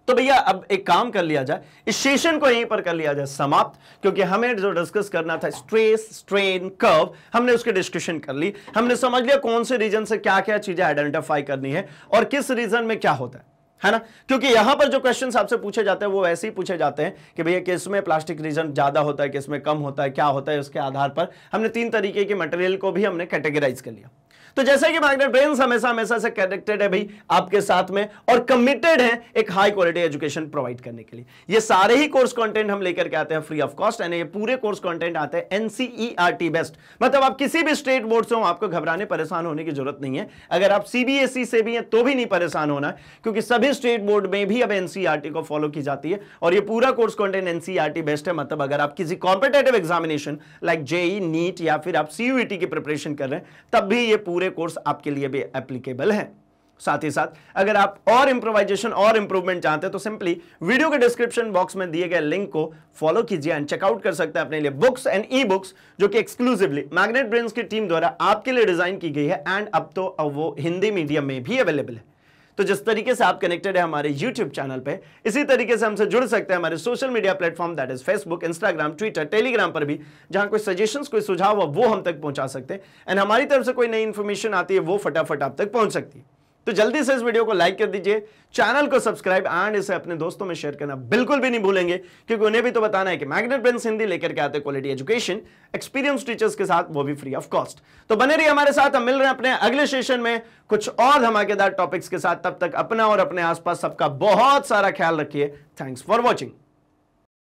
तो भैया अब एक काम कर लिया जाए इस सेशन को यहीं पर कर लिया जाए समाप्त क्योंकि हमें जो डिस्कस करना था स्ट्रेस स्ट्रेन कर्व हमने उसकी डिस्कशन कर ली हमने समझ लिया कौन से रीजन से क्या क्या चीजें आइडेंटिफाई करनी है और किस रीजन में क्या होता है है ना क्योंकि यहां पर जो क्वेश्चन आपसे पूछे जाते हैं वो ऐसे ही पूछे जाते हैं कि भैया किस में प्लास्टिक रीजन ज्यादा होता है किस में कम होता है क्या होता है उसके आधार पर हमने तीन तरीके के मटेरियल को भी हमने कैटेगराइज कर लिया तो जैसे कि मैग्नेट ब्रेन हमेशा हमेशा से कनेक्टेड है भाई आपके साथ में और कमिटेड है एक हाई क्वालिटी एजुकेशन प्रोवाइड करने के लिए ये सारे ही कोर्स कंटेंट हम लेकर के आते हैं फ्री ऑफ कॉस्ट यानी ये पूरे कोर्स कंटेंट आते हैं एनसीईआरटी बेस्ट e मतलब आप किसी भी स्टेट बोर्ड से हो आपको घबराने परेशान होने की जरूरत नहीं है अगर आप सीबीएसई e से भी हैं तो भी नहीं परेशान होना क्योंकि सभी स्टेट बोर्ड में भी अब एनसीईआरटी e को फॉलो की जाती है और ये पूरा कोर्स कॉन्टेंट एनसीईआरटी बेस्ट है मतलब अगर आप किसी competitive examination like JEE NEET या फिर आप सीयूईटी की प्रिपरेशन कर रहे हैं तब भी ये पूरे पूरे कोर्स आपके लिए भी एप्लीकेबल है साथ ही साथ अगर आप और इंप्रोवाइजेशन और इंप्रूवमेंट चाहते हैं तो सिंपली वीडियो के डिस्क्रिप्शन बॉक्स में दिए गए लिंक को फॉलो कीजिए एंड चेकआउट कर सकते हैं अपने लिए बुक्स एंड ई बुक्स जो कि एक्सक्लूसिवली मैग्नेट ब्रेन की टीम द्वारा आपके लिए डिजाइन की गई है एंड अब तो अब वो हिंदी मीडियम में भी अवेलेबल है तो जिस तरीके से आप कनेक्टेड है हमारे यूट्यूब चैनल पे इसी तरीके से हमसे जुड़ सकते हैं हमारे social media platform that is Facebook Instagram Twitter Telegram पर भी जहां कोई सजेशन कोई सुझाव हो वो हम तक पहुंचा सकते हैं एंड हमारी तरफ से कोई नई इन्फॉर्मेशन आती है वो फटाफट आप तक पहुंच सकती है तो जल्दी से इस वीडियो को लाइक कर दीजिए चैनल को सब्सक्राइब एंड इसे अपने दोस्तों में शेयर करना बिल्कुल भी नहीं भूलेंगे क्योंकि उन्हें भी तो बताना है कि मैग्नेट पेंस हिंदी लेकर के आते क्वालिटी एजुकेशन एक्सपीरियंस टीचर्स के साथ वो भी फ्री ऑफ कॉस्ट तो बने रही हमारे साथ हम मिल रहे हैं अपने अगले सेशन में कुछ और धमाकेदार टॉपिक्स के साथ तब तक अपना और अपने आसपास सबका बहुत सारा ख्याल रखिए थैंक्स फॉर वॉचिंग